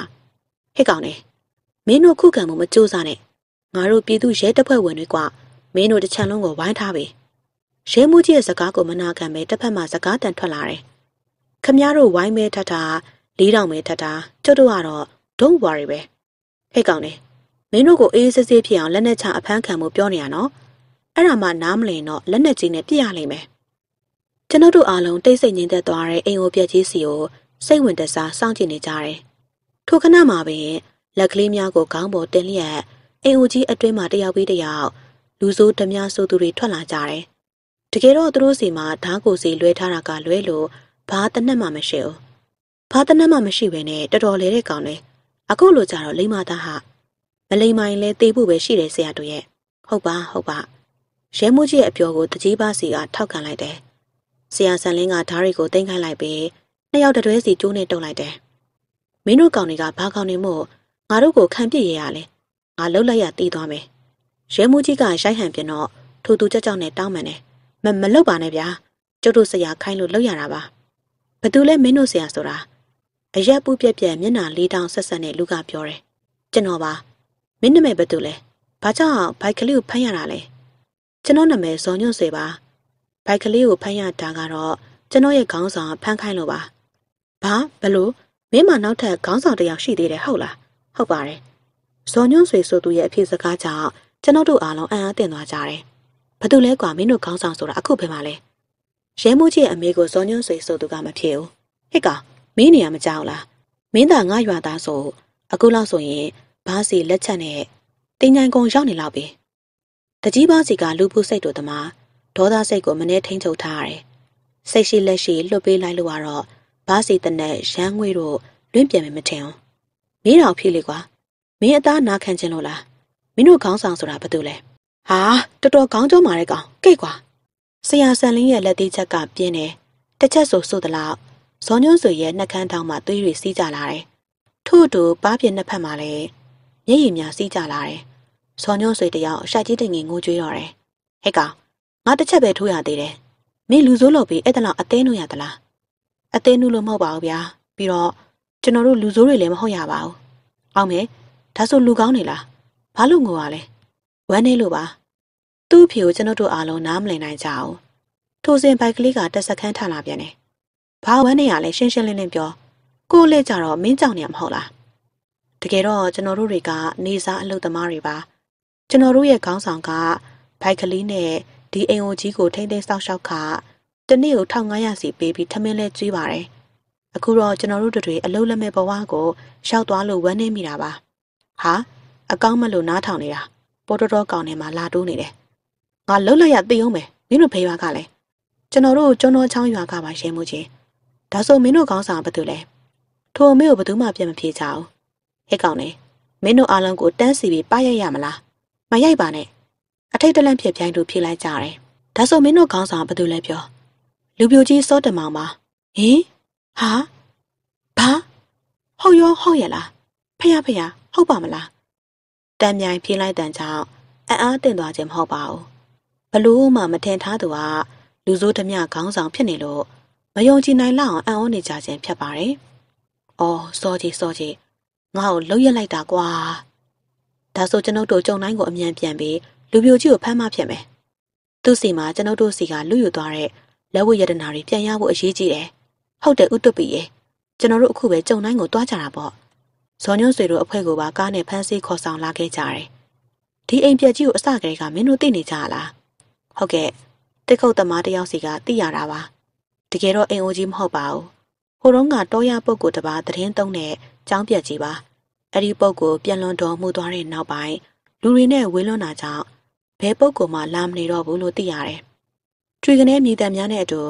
ဟဲ့ကောင်နေမင်းတို့ခုခံမှုမကြိုးစားနဲ့ငါတို့ပြည်သူရဲတပ်ဖွဲ့ဝင်တွေကမင်းတို့တချံလုံးကိုဝိုင်းထားပြီရဲမှုကြီးရဲ့စကားကိုမနာခံပဲတစ်ဖက်မှာစကားတန်ထွက်လာတယ်ခမရတို့ဝိုင်းမဲထတာလေးတောင်မဲထတာကျုပ်တို့ကတော့ဒုံဝါရီပဲဟဲ့ကောင်နေမင်းတို့ကိုအေးစစ်စစ်ဖြစ်အောင်လက်နဲ့ချအဖမ်းခံမှုပြောနေရနော်အဲ့ဒါမှနားမလည်တော့လက်နဲ့ကြီးနဲ့ပြစ်ရလိမ့်မယ်ကျွန်တော်တို့အားလုံးတိတ်ဆိတ်ငြိမ်သက်သွားတဲ့အိမ်ကိုပြက်ကြီးစီကိုစိတ်ဝင်တစားစောင့်ကြည့်နေကြတယ်ထိုခဏမှာပဲလက်ကလေးများကိုခေါင်းပေါ်တင်လျက်အိမ်ဦးကြီးအတွင်းမှာတယောက်ပြီးတယောက်လူဆိုးဓမြဆိုးသူတွေထွက်လာကြတယ်တကယ်တော့သူတို့စီမှာဓားကိုစီလွဲထားတာကလွဲလို့ဘာတနက်မှမရှိဘူးဘာတနက်မှမရှိပဲနဲ့တော်တော်လဲတဲ့ကောင်လေအခုလိုကြတော့လိမ္မာသားဟာမလိမ္မာရင်လဲတေးဖို့ပဲရှိတယ်ဆရာတို့ရဲ့ဟုတ်ပါဟုတ်ပါရဲမှုကြီးရဲ့အပြောကိုတကြီးပါစီကထောက်ခံလိုက်တယ်ဆရာဆန်လင်းကဓားတွေကိုတင်ခိုင်းလိုက်ပြီးနှစ်ယောက်တတွဲစီကျိုးနဲ့တုပ်လိုက်တယ်မင်းတို့ကောင်တွေကဘာကောင်တွေမို့ငါတို့ကိုခံပြစ်ရရလဲငါလှုပ်လိုက်ရတီးသွားမယ်ရဲမှုကြီးကရိုက်ဟန်ပြင်တော့ထိုသူကြောက်ကြောက်နဲ့တောင်းပန်တယ်မမလှုပ်ပါနဲ့ဗျာကျုပ်တို့ဆရာခိုင်းလို့လှုပ်ရတာပါဘသူလဲမင်းတို့ဆရာဆိုတာအရက်ပူးပြက်ပြက်မျက်နှာလေးတောင်ဆက်ဆက်နဲ့လူကပြောတယ်ကျွန်တော်ပါမင်းနာမည်ဘသူလဲဘာကြောင့်ဘိုက်ကလေးကိုဖမ်းရတာလဲကျွန်တော်နာမည်ဇော်ညွန့်စေပါဘိုက်ကလေးကိုဖမ်းရတာကတော့ကျွန်တော်ရဲ့ခေါင်းဆောင်ဖမ်းခိုင်းလို့ပါဘာဘလို့မင်းမနောက်ထပ်ခေါင်းဆောင်တယောက်ရှိသေးတယ်ဟုတ်လားဟုတ်ပါတယ်ဇော်ညွန့်စေဆိုသူရဲ့အဖြစ်စကားကြောင့်ကျွန်တော်တို့အားလုံးအံ့အားသင့်သွားကြတယ်ဘာလို့လဲကွာမင်းတို့ခေါင်းဆောင်ဆိုတာအခုပဲမှလဲရဲမိုးကြီးအမေကိုဇော်ညွန့်ဆွေဆိုသူကမဖြစ်ဘူးဟစ်ကမင်းနေရာမကြောက်လားမင်းသားငါရွာသားဆိုအခုလောက်ဆိုရင်ဘားစီလက်ချက်နဲ့တင်ញိုင်ကုံရောက်နေလောက်ပြီတကြီးဘားစီကလူပုစိတ်တို့တမဒေါသစိတ်ကိုမနှဲထိန်ချုပ်ထားရတယ်စိတ်ရှိလက်ရှိလွတ်ပေးလိုက်လို့ကတော့ဘားစီတနက်ရန်ငွေတို့လွင့်ပြန်မယ်မထင်ဘူးမင်းတော်ဖြစ်လေကွာမင်းအသားနာခံခြင်းလို့လားမင်းတို့ခေါင်းဆောင်ဆိုတာဘာတူလဲဟာတော်တော်ခေါင်းကျော်မာတဲ့ကောင်ကိတ်ကွာဆရာဆန်လင်းရဲ့လက်သေးချက်က ပြင်းတယ်။တစ်ချက်ဆိုဆိုသလောက်ဇော်ညွန့်စွေရဲ့နှက်ခမ်းထောင်မှသွေးတွေစီးကြလာတယ်။ထို့တူပါးပြင်းနှစ်ဖက်မှာလည်းမျက်ရည်များစီးကြလာတယ်။ဇော်ညွန့်စွေတယောက်ရှာကြီးတင်ငင်ငိုကြွေးတော့တယ်။ဟဲ့ကောင်ငါတစ်ချက်ပဲထိုးရသေးတယ်။မင်းလူစိုးလို့ပြီးအဲ့တလောက်အသေးနှုတ်ရသလား။အသေးနှုတ်လို့မဟုတ်ပါဘူးဗျာ။ပြီးတော့ကျွန်တော်တို့လူစိုးတွေလည်းမဟုတ်ရပါဘူး။အောင်မေဒါဆိုလူကောင်းနေလား။ဘာလို့ငိုရလဲ။ဝမ်းနေလို့ပါသူ့အဖေကိုကျွန်တော်တို့အားလုံးနားမလည်နိုင်ကြဘူး။ထိုစဉ်ဘိုက်ကလေးကတက်စခန်းထလာပြန်တယ်။ဘာဝမ်းနေရလဲရှင်းရှင်းလင်းလင်းပြောကိုလက်ကြတော့မင်းကြောင်နေမှာမဟုတ်လား။တကယ်တော့ကျွန်တော်တို့တွေကနေစားအလုပ်သမားတွေပါ။ကျွန်တော်တို့ရဲ့ခေါင်းဆောင်ကဘိုက်ကလေးနဲ့ဒီအိမ်အိုကြီးကိုထိမ့်သိမ်းစောက်ရှောက်ခတနေ့ကို1500စီပေးပြီးထမင်းလဲကျွေးပါတယ်။အခုတော့ကျွန်တော်တို့တွေအလုပ်လက်မဲ့ဘဝကို ရောက်သွားလို့ဝမ်းနေမိတာပါ။ဟာအကောင်းမလို့နားထောင်နေတာပေါ်တော်တော်ကောင်းနေမှာလာတိုးနေတယ်။ငါလှုပ်လိုက်ရသိအောင်မယ်မင်းတို့ဖေးရွာကလည်းကျွန်တော်တို့ကျွန်တော်ချောင်းရွာကပါရှင်မှုချင်းဒါဆိုမင်းတို့ကောင်းဆောင်ဘာတူလဲထိုအမေကိုဘသူမှပြန်မဖြေချအောင်ဟဲ့ကောင်လေမင်းတို့အားလုံးကိုတန်းစီပြီးပရိုက်ရမလားမရိုက်ပါနဲ့အထိတ်တလန့်ဖြစ်ပြိုင်သူဖြေလိုက်ကြတယ်ဒါဆိုမင်းတို့ကောင်းဆောင်ဘာတူလဲပြောလူပြိုကြီးစောတမောင်ပါဟင်ဟာဘာဟုတ်ရောဟုတ်ရလားဖះဖះဟုတ်ပါမလားတန်မြိုင်ဖြေလိုက်တန်ကြောင့်အံ့အားတင်သွားခြင်းမဟုတ်ပါဘူးဘလို့မှမထင်ထားသူကလူဆိုးဓမြခေါင်းဆောင်ဖြစ်နေလို့မယုံကြည်နိုင်လောက်အောင်အံ့ဩနေကြခြင်းဖြစ်ပါတယ်။အော်စောကြီးစောကြီးငါ့ကိုလှုပ်ရက်လိုက်တာကွာ။ဒါဆိုကျွန်ုပ်တို့ကြုံတိုင်းကိုအမြန်ပြန်ပြီးလူပြိုကြီးကိုဖမ်းမဖြစ်မယ်။သူ့စီမှာကျွန်ုပ်တို့စီကလူယူသွားတဲ့လက်ဝတ်ရတနာတွေပြန်ရဖို့အရေးကြီးတယ်။ဟုတ်တယ်ဥတုပ္ပီရေကျွန်တော်တို့အခုပဲကြုံတိုင်းကိုတွားကြတာပေါ့။ဇော်ညွန့်ဆွေတို့အဖွဲ့ကိုပါကားနဲ့ဖမ်းဆီးခေါ်ဆောင်လာခဲ့ကြတယ်။ဒီအိမ်ပြက်ကြီးကိုအစကတည်းကမင်းတို့သိနေကြလားဟုတ်ကဲ့တစ်ခုတ်သမားတယောက်စီကသိရတာပါတကယ်တော့အင်အိုကြီးမဟုတ်ပါဘူးဟိုတုန်းကတောရပုတ်ကိုတပါသတင်းသုံးတဲ့ចောင်းပြက်ကြီးပါအဲ့ဒီပုတ်ကိုပြန်လွန်တော်မှုသွားတဲ့နောက်ပိုင်းလူတွေနဲ့ဝေးလွန်တာကြောင့်ဘဲပုတ်ကိုမှလာမနေတော့ဘူးလို့သိရတယ်ထွေကနေမြေတံများနဲ့အတူ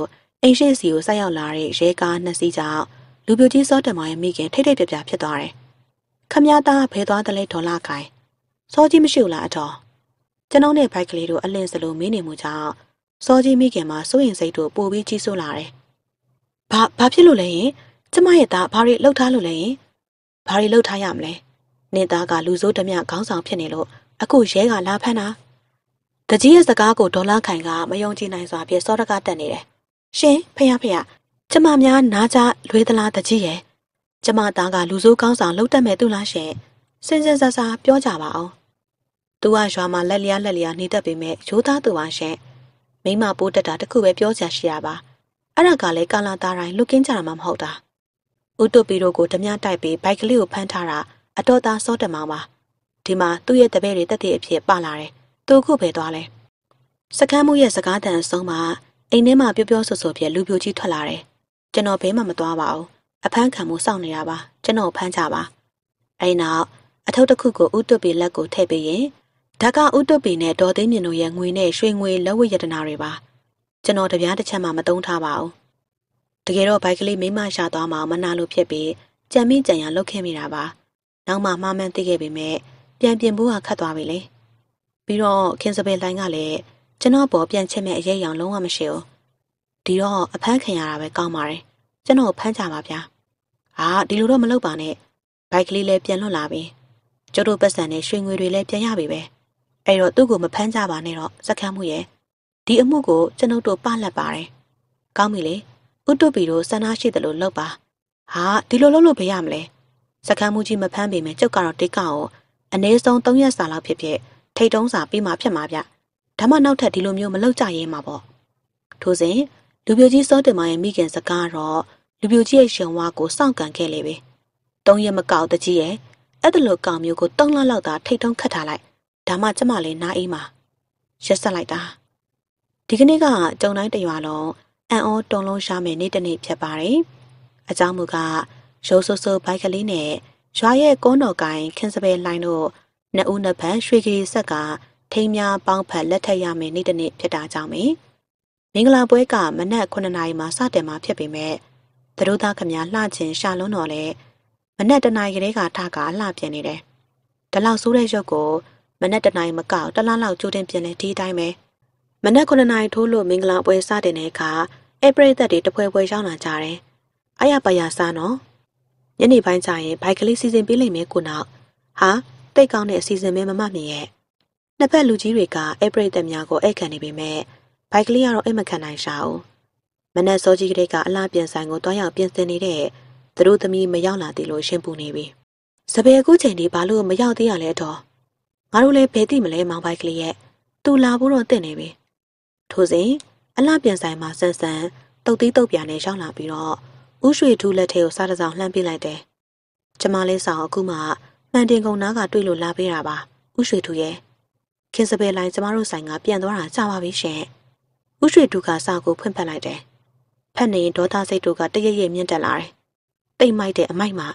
အိမ်ရှိစီကိုဆက်ရောက်လာတဲ့ရဲကားနှစ်စီးကြောင့်လူပြိုကြီးစောတမရဲ့မိခင်ထိတ်ထိတ်ပြပြဖြစ်သွားတယ်ခမရသားဘဲသွားတလဲထော်လာခိုင်စောကြီးမရှိဘူးလားအတော်ကျွန်ုပ်နဲ့ဘိုက်ကလေးတို့အလင်းစလိုမင်းနေမှုကြောင့်စောကြီးမိခင်မှာစိုးရင်စိတ်တို့ပိုပြီးကြီးစိုးလာတယ်။ဘာဘာဖြစ်လို့လဲရင်ကျမရဲ့သားဘာတွေလှုပ်ထားလို့လဲရင်ဘာတွေလှုပ်ထားရမလဲ။နင့်သားကလူစိုးတမျှခေါင်းဆောင်ဖြစ်နေလို့အခုရဲကလာဖမ်းတာ။တကြီးရဲ့စကားကိုဒေါ်လာခိုင်ကမယုံကြည်နိုင်စွာဖြင့်စောတကတက်နေတယ်။ရှင်ဖယားဖယားကျမများနားကြလွေးသလားတကြီးရဲ့ကျမသားကလူစိုးကောင်းဆောင်လှုပ်တက်မဲ့သူလားရှင်။စင်စင်ဆာဆာပြောကြပါအောင်။သူကရွာမှာလက်လျားလက်လျားနေတတ်ပေမဲ့ရိုးသားသူပါရှင်မိမပိုးတက်တာတခုပဲပြောချင်ရှိရပါအဲ့ဒါကလည်းကာလာသားတိုင်းလူကင်းကြတာမှမဟုတ်တာဥတုပီတို့ကိုဓမြတိုက်ပြီးဘိုက်ကလေးကိုဖမ်းထားတာ အတော်သားစောတမောင်ပါဒီမှာသူ့ရဲ့တပည့်တွေတက်တဲ့အဖြစ်ပါလာတယ်သူခုပဲသွားလဲစကမ်းမှုရဲ့စကားတန်အဆုံးမှာအိမ်ထဲမှာပြောပြောဆိုဆိုပြလူပြိုကြီးထွက်လာတယ်ကျွန်တော်ဘဲမှမသွားပါဘူးအဖမ်းခံမှုစောင့်နေတာပါကျွန်တော်ဖမ်းကြပါအဲ့နောက်အထုပ်တစ်ခုကိုဥတုပီလက်ကိုထည့်ပေးရင်ဒါကဥတုပီနဲ့ဒေါ်သိမ်းမြင့်တို့ရဲ့ငွေနဲ့ရွှေငွေလက်ဝတ်ရတနာတွေပါ ကျွန်တော်တပြားတစ်ချက်မှမသုံးထားပါဘူးတကယ်တော့ဘိုက်ကလေးမိမရှာသွားမှမနာလို့ဖြစ်ပြီးကြံမိကြံရလောက်ခဲ့မိတာပါ နောက်မှမှားမှန်းသိခဲ့ပေမဲ့ပြန်ပြင်ဖို့ကခတ်သွားပြီလေပြီးတော့ခင်စပယ်လိုင်းကလည်းကျွန်တော်ပေါ်ပြန်ချက်မဲ့အရေးရောင်လုံးဝမရှိဘူးဒီတော့အဖမ်းခံရတာပဲကောင်းပါတယ်ကျွန်တော်ဖမ်းကြပါဗျာအာဒီလိုတော့မလုပ်ပါနဲ့ဘိုက်ကလေးလည်းပြန်လွတ်လာပြီ ကျတို့ပတ်စံနဲ့ရွှေငွေတွေလည်းပြန်ရပြီပဲ။အဲ့တော့သူ့ကိုမဖမ်းကြပါနဲ့တော့စကမ်းမှုရဲ့ဒီအမှုကိုကျွန်ုပ်တို့ပလက်ပါတယ်။ကောင်းပြီလေ။ဥတုပီတို့ဆန္ဒရှိတယ်လို့လုပ်ပါ။ဟာဒီလိုလုပ်လို့ဘယ်ရမလဲ။စကမ်းမှုကြီးမဖမ်းပေမဲ့ကျုပ်ကတော့တိတ်ကောက်အနည်းဆုံး၃ရက်စာလောက်ဖြစ်ဖြစ်ထိတ်တုံးစာပြီးမှဖြစ်မှာဗျ။ဒါမှနောက်ထပ်ဒီလိုမျိုးမလုပ်ကြရဲမှာပေါ့။ထို့စဉ်လူပြိုကြီးစောတင်မရဲ့မိခင်စကားတော့လူပြိုကြီးရဲ့ရှင်ဝါကိုစောင့်ကန်ခဲ့လေပဲ။၃ရက်မကောက်တကြီးရဲ့အဲ့ဒါလိုကောင်မျိုးကို၃လလောက်သာထိတ်တုံးခတ်ထားလိုက်ဒါမှကျမလည်းနားအေးမှာရက်ဆက်လိုက်တာဒီကနေ့ကကြုံတိုင်းတရွာလုံးအံ့ဩတုန်လုံးရှာမယ်နေ့တနေ့ဖြစ်ပါတယ်အเจ้าမူကရိုးဆူဆူဘိုက်ကလေးနဲ့ရွာရဲ့ကုန်းတော်ကိုင်ခင်းစပယ်လိုင်းတို့နှစ်ဦးနှစ်ဖက်ရွှေကြီးဆက်ကထိမ်းများပေါင်းဖက်လက်ထက်ရမယ်နေ့တနေ့ဖြစ်တာကြောင့်ပဲမင်္ဂလာပွဲကမနက်9နာရီမှာစတင်မှာဖြစ်ပေမဲ့သတို့သားခမလှချင်းရှာလွန်းတော်လဲမနက်တနာရီကလေးကထကအလှပြင်နေတယ်။ဒလောက်ဆိုးတဲ့ရုပ်ကိုမနက်တနိုင်မကောက်တလားလောက်ကြိုးတင်ပြင်လဲဒီတိုင်းပဲမနက်9နာရီထိုးလို့မင်္ဂလာပွဲစတင်တဲ့အခါအဲ့ပြိသက်တွေတဖွဲဖွဲရောက်လာကြတယ်အယပါယာစားနော်ညနေပိုင်းကျရင်ဘိုက်ကလေးစီစဉ်ပေးလိမ့်မယ်ကိုနောက်ဟာတိတ်ကောင်းတဲ့အစီအစဉ်ပဲမမမြင်ရဲ့နှစ်ဖက်လူကြီးတွေကအဲ့ပြိသက်များကိုအဲ့ခံနေပေမဲ့ဘိုက်ကလေးကတော့အဲ့မခံနိုင်ရှာဘူးမနက်စောကြီးကလေးကအလားပြန်ဆိုင်ကိုတွားရောက်ပြင်ဆင်နေတဲ့သူတို့သမီးမရောက်လာသေးလို့ရှင်းပူနေပြီစပယ်ကူးချိန်ဒီဘာလို့မရောက်သေးရလဲတော့ငါတို့လည်းဘယ်သိမလဲမောင်ပိုက်ကလေးရဲ့သူလာဖို့တော့တင့်နေပြီထို့စဉ်အလှပြန်ဆိုင်မှာဆန်းဆန်းတုတ်တီးတုတ်ပြာနဲ့ရောက်လာပြီးတော့ဥရွှေထူးလက်ထဲကိုစားတစောင်လှမ်းပြလိုက်တယ်ကျမလေးဆောင်အခုမှမှန်တင်ကုံနားကတွေ့လို့လာပေးတာပါဥရွှေထူးရဲ့ခင်စပယ်လိုင်းကျမတို့ဆိုင်ကပြန်သွားတာကြာပါပြီရှင်ဥရွှေထူးကစာကိုဖွင့်ဖက်လိုက်တယ်ဖက်နေဒေါသစိတ်တို့ကတရရဲ့မြင့်တက်လာတယ်တိမ်မိုက်တဲ့အမိုက်မှာ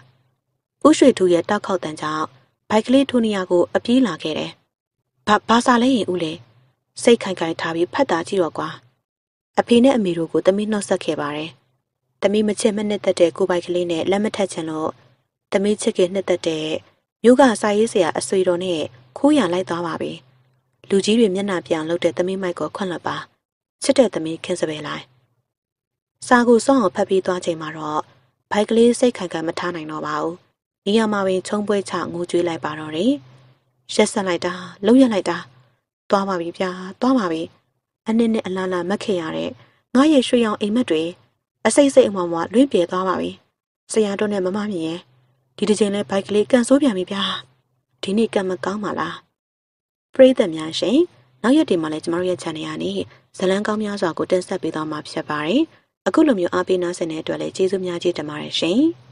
ဥရွှေထူးရဲ့တောက်ခေါက်တန်ကြောင့်ဘိုက်ကလေးထိုးနေရာကိုအပြေးလာခဲ့တယ်။ဘာဘာစားလဲရင်ဦးလေစိတ်ခိုင်ခိုင်ထားပြီးဖတ်တာကြည့်တော့ကွာ။အဖေနဲ့အမေတို့ကိုတမီးနှုတ်ဆက်ခဲ့ပါတယ်။တမီးမချစ်မနှစ်သက်တဲ့ကိုဘိုက်ကလေးနဲ့လက်မထက်ချင်လို့တမီးချစ်ခင်နှစ်သက်တဲ့မြို့ကစာရေးဆရာအဆွေတော်နဲ့ခိုးရလိုက်သွားပါပြီ။လူကြီးတွေမျက်နှာပြန်လှုပ်တဲ့တမီးမိုက်ကိုခွန့်လွှတ်ပါ။ချစ်တဲ့တမီးခင်းစပယ်လိုက်။စာကိုစောင့်အောင်ဖတ်ပြီးသွားချိန်မှာတော့ဘိုက်ကလေးစိတ်ခိုင်ခိုင်မထားနိုင်တော့ပါဘူး။နေရာမှာပင်ချုံပွဲချငိုကြွေးလိုက်ပါတော့တယ်။ရက်ဆက်လိုက်တာလှုပ်ရက်လိုက်တာသွားပါပြီဗျာသွားပါပြီ။အနစ်နဲ့အလားလားမက်ခဲ့ရတဲ့ငါရဲ့ရွှေရောင်အိမ်မက်တွေအစိမ့်စိမ့်အမွားမွားလွင့်ပြေသွားပါပြီ။ဆရာတော်နဲ့မမမြင်ရဲ့ဒီတစ်ချိန်လဲဘိုက်ကလေးကန်ဆိုးပြန်ပြီဗျာ။ဒီနေ့ကံမကောင်းပါလား။ပရိသတ်များရှင်နောက်ရက်တွေမှာလည်းကျမတို့ရဲ့ channel ကနေဇလန်းကောင်းများစွာကိုတင်ဆက်ပေးသွားမှာဖြစ်ပါတယ်။အခုလိုမျိုးအားပေးနားဆင်တဲ့အတွက်လည်းကျေးဇူးများကြီးတင်ပါတယ်ရှင်။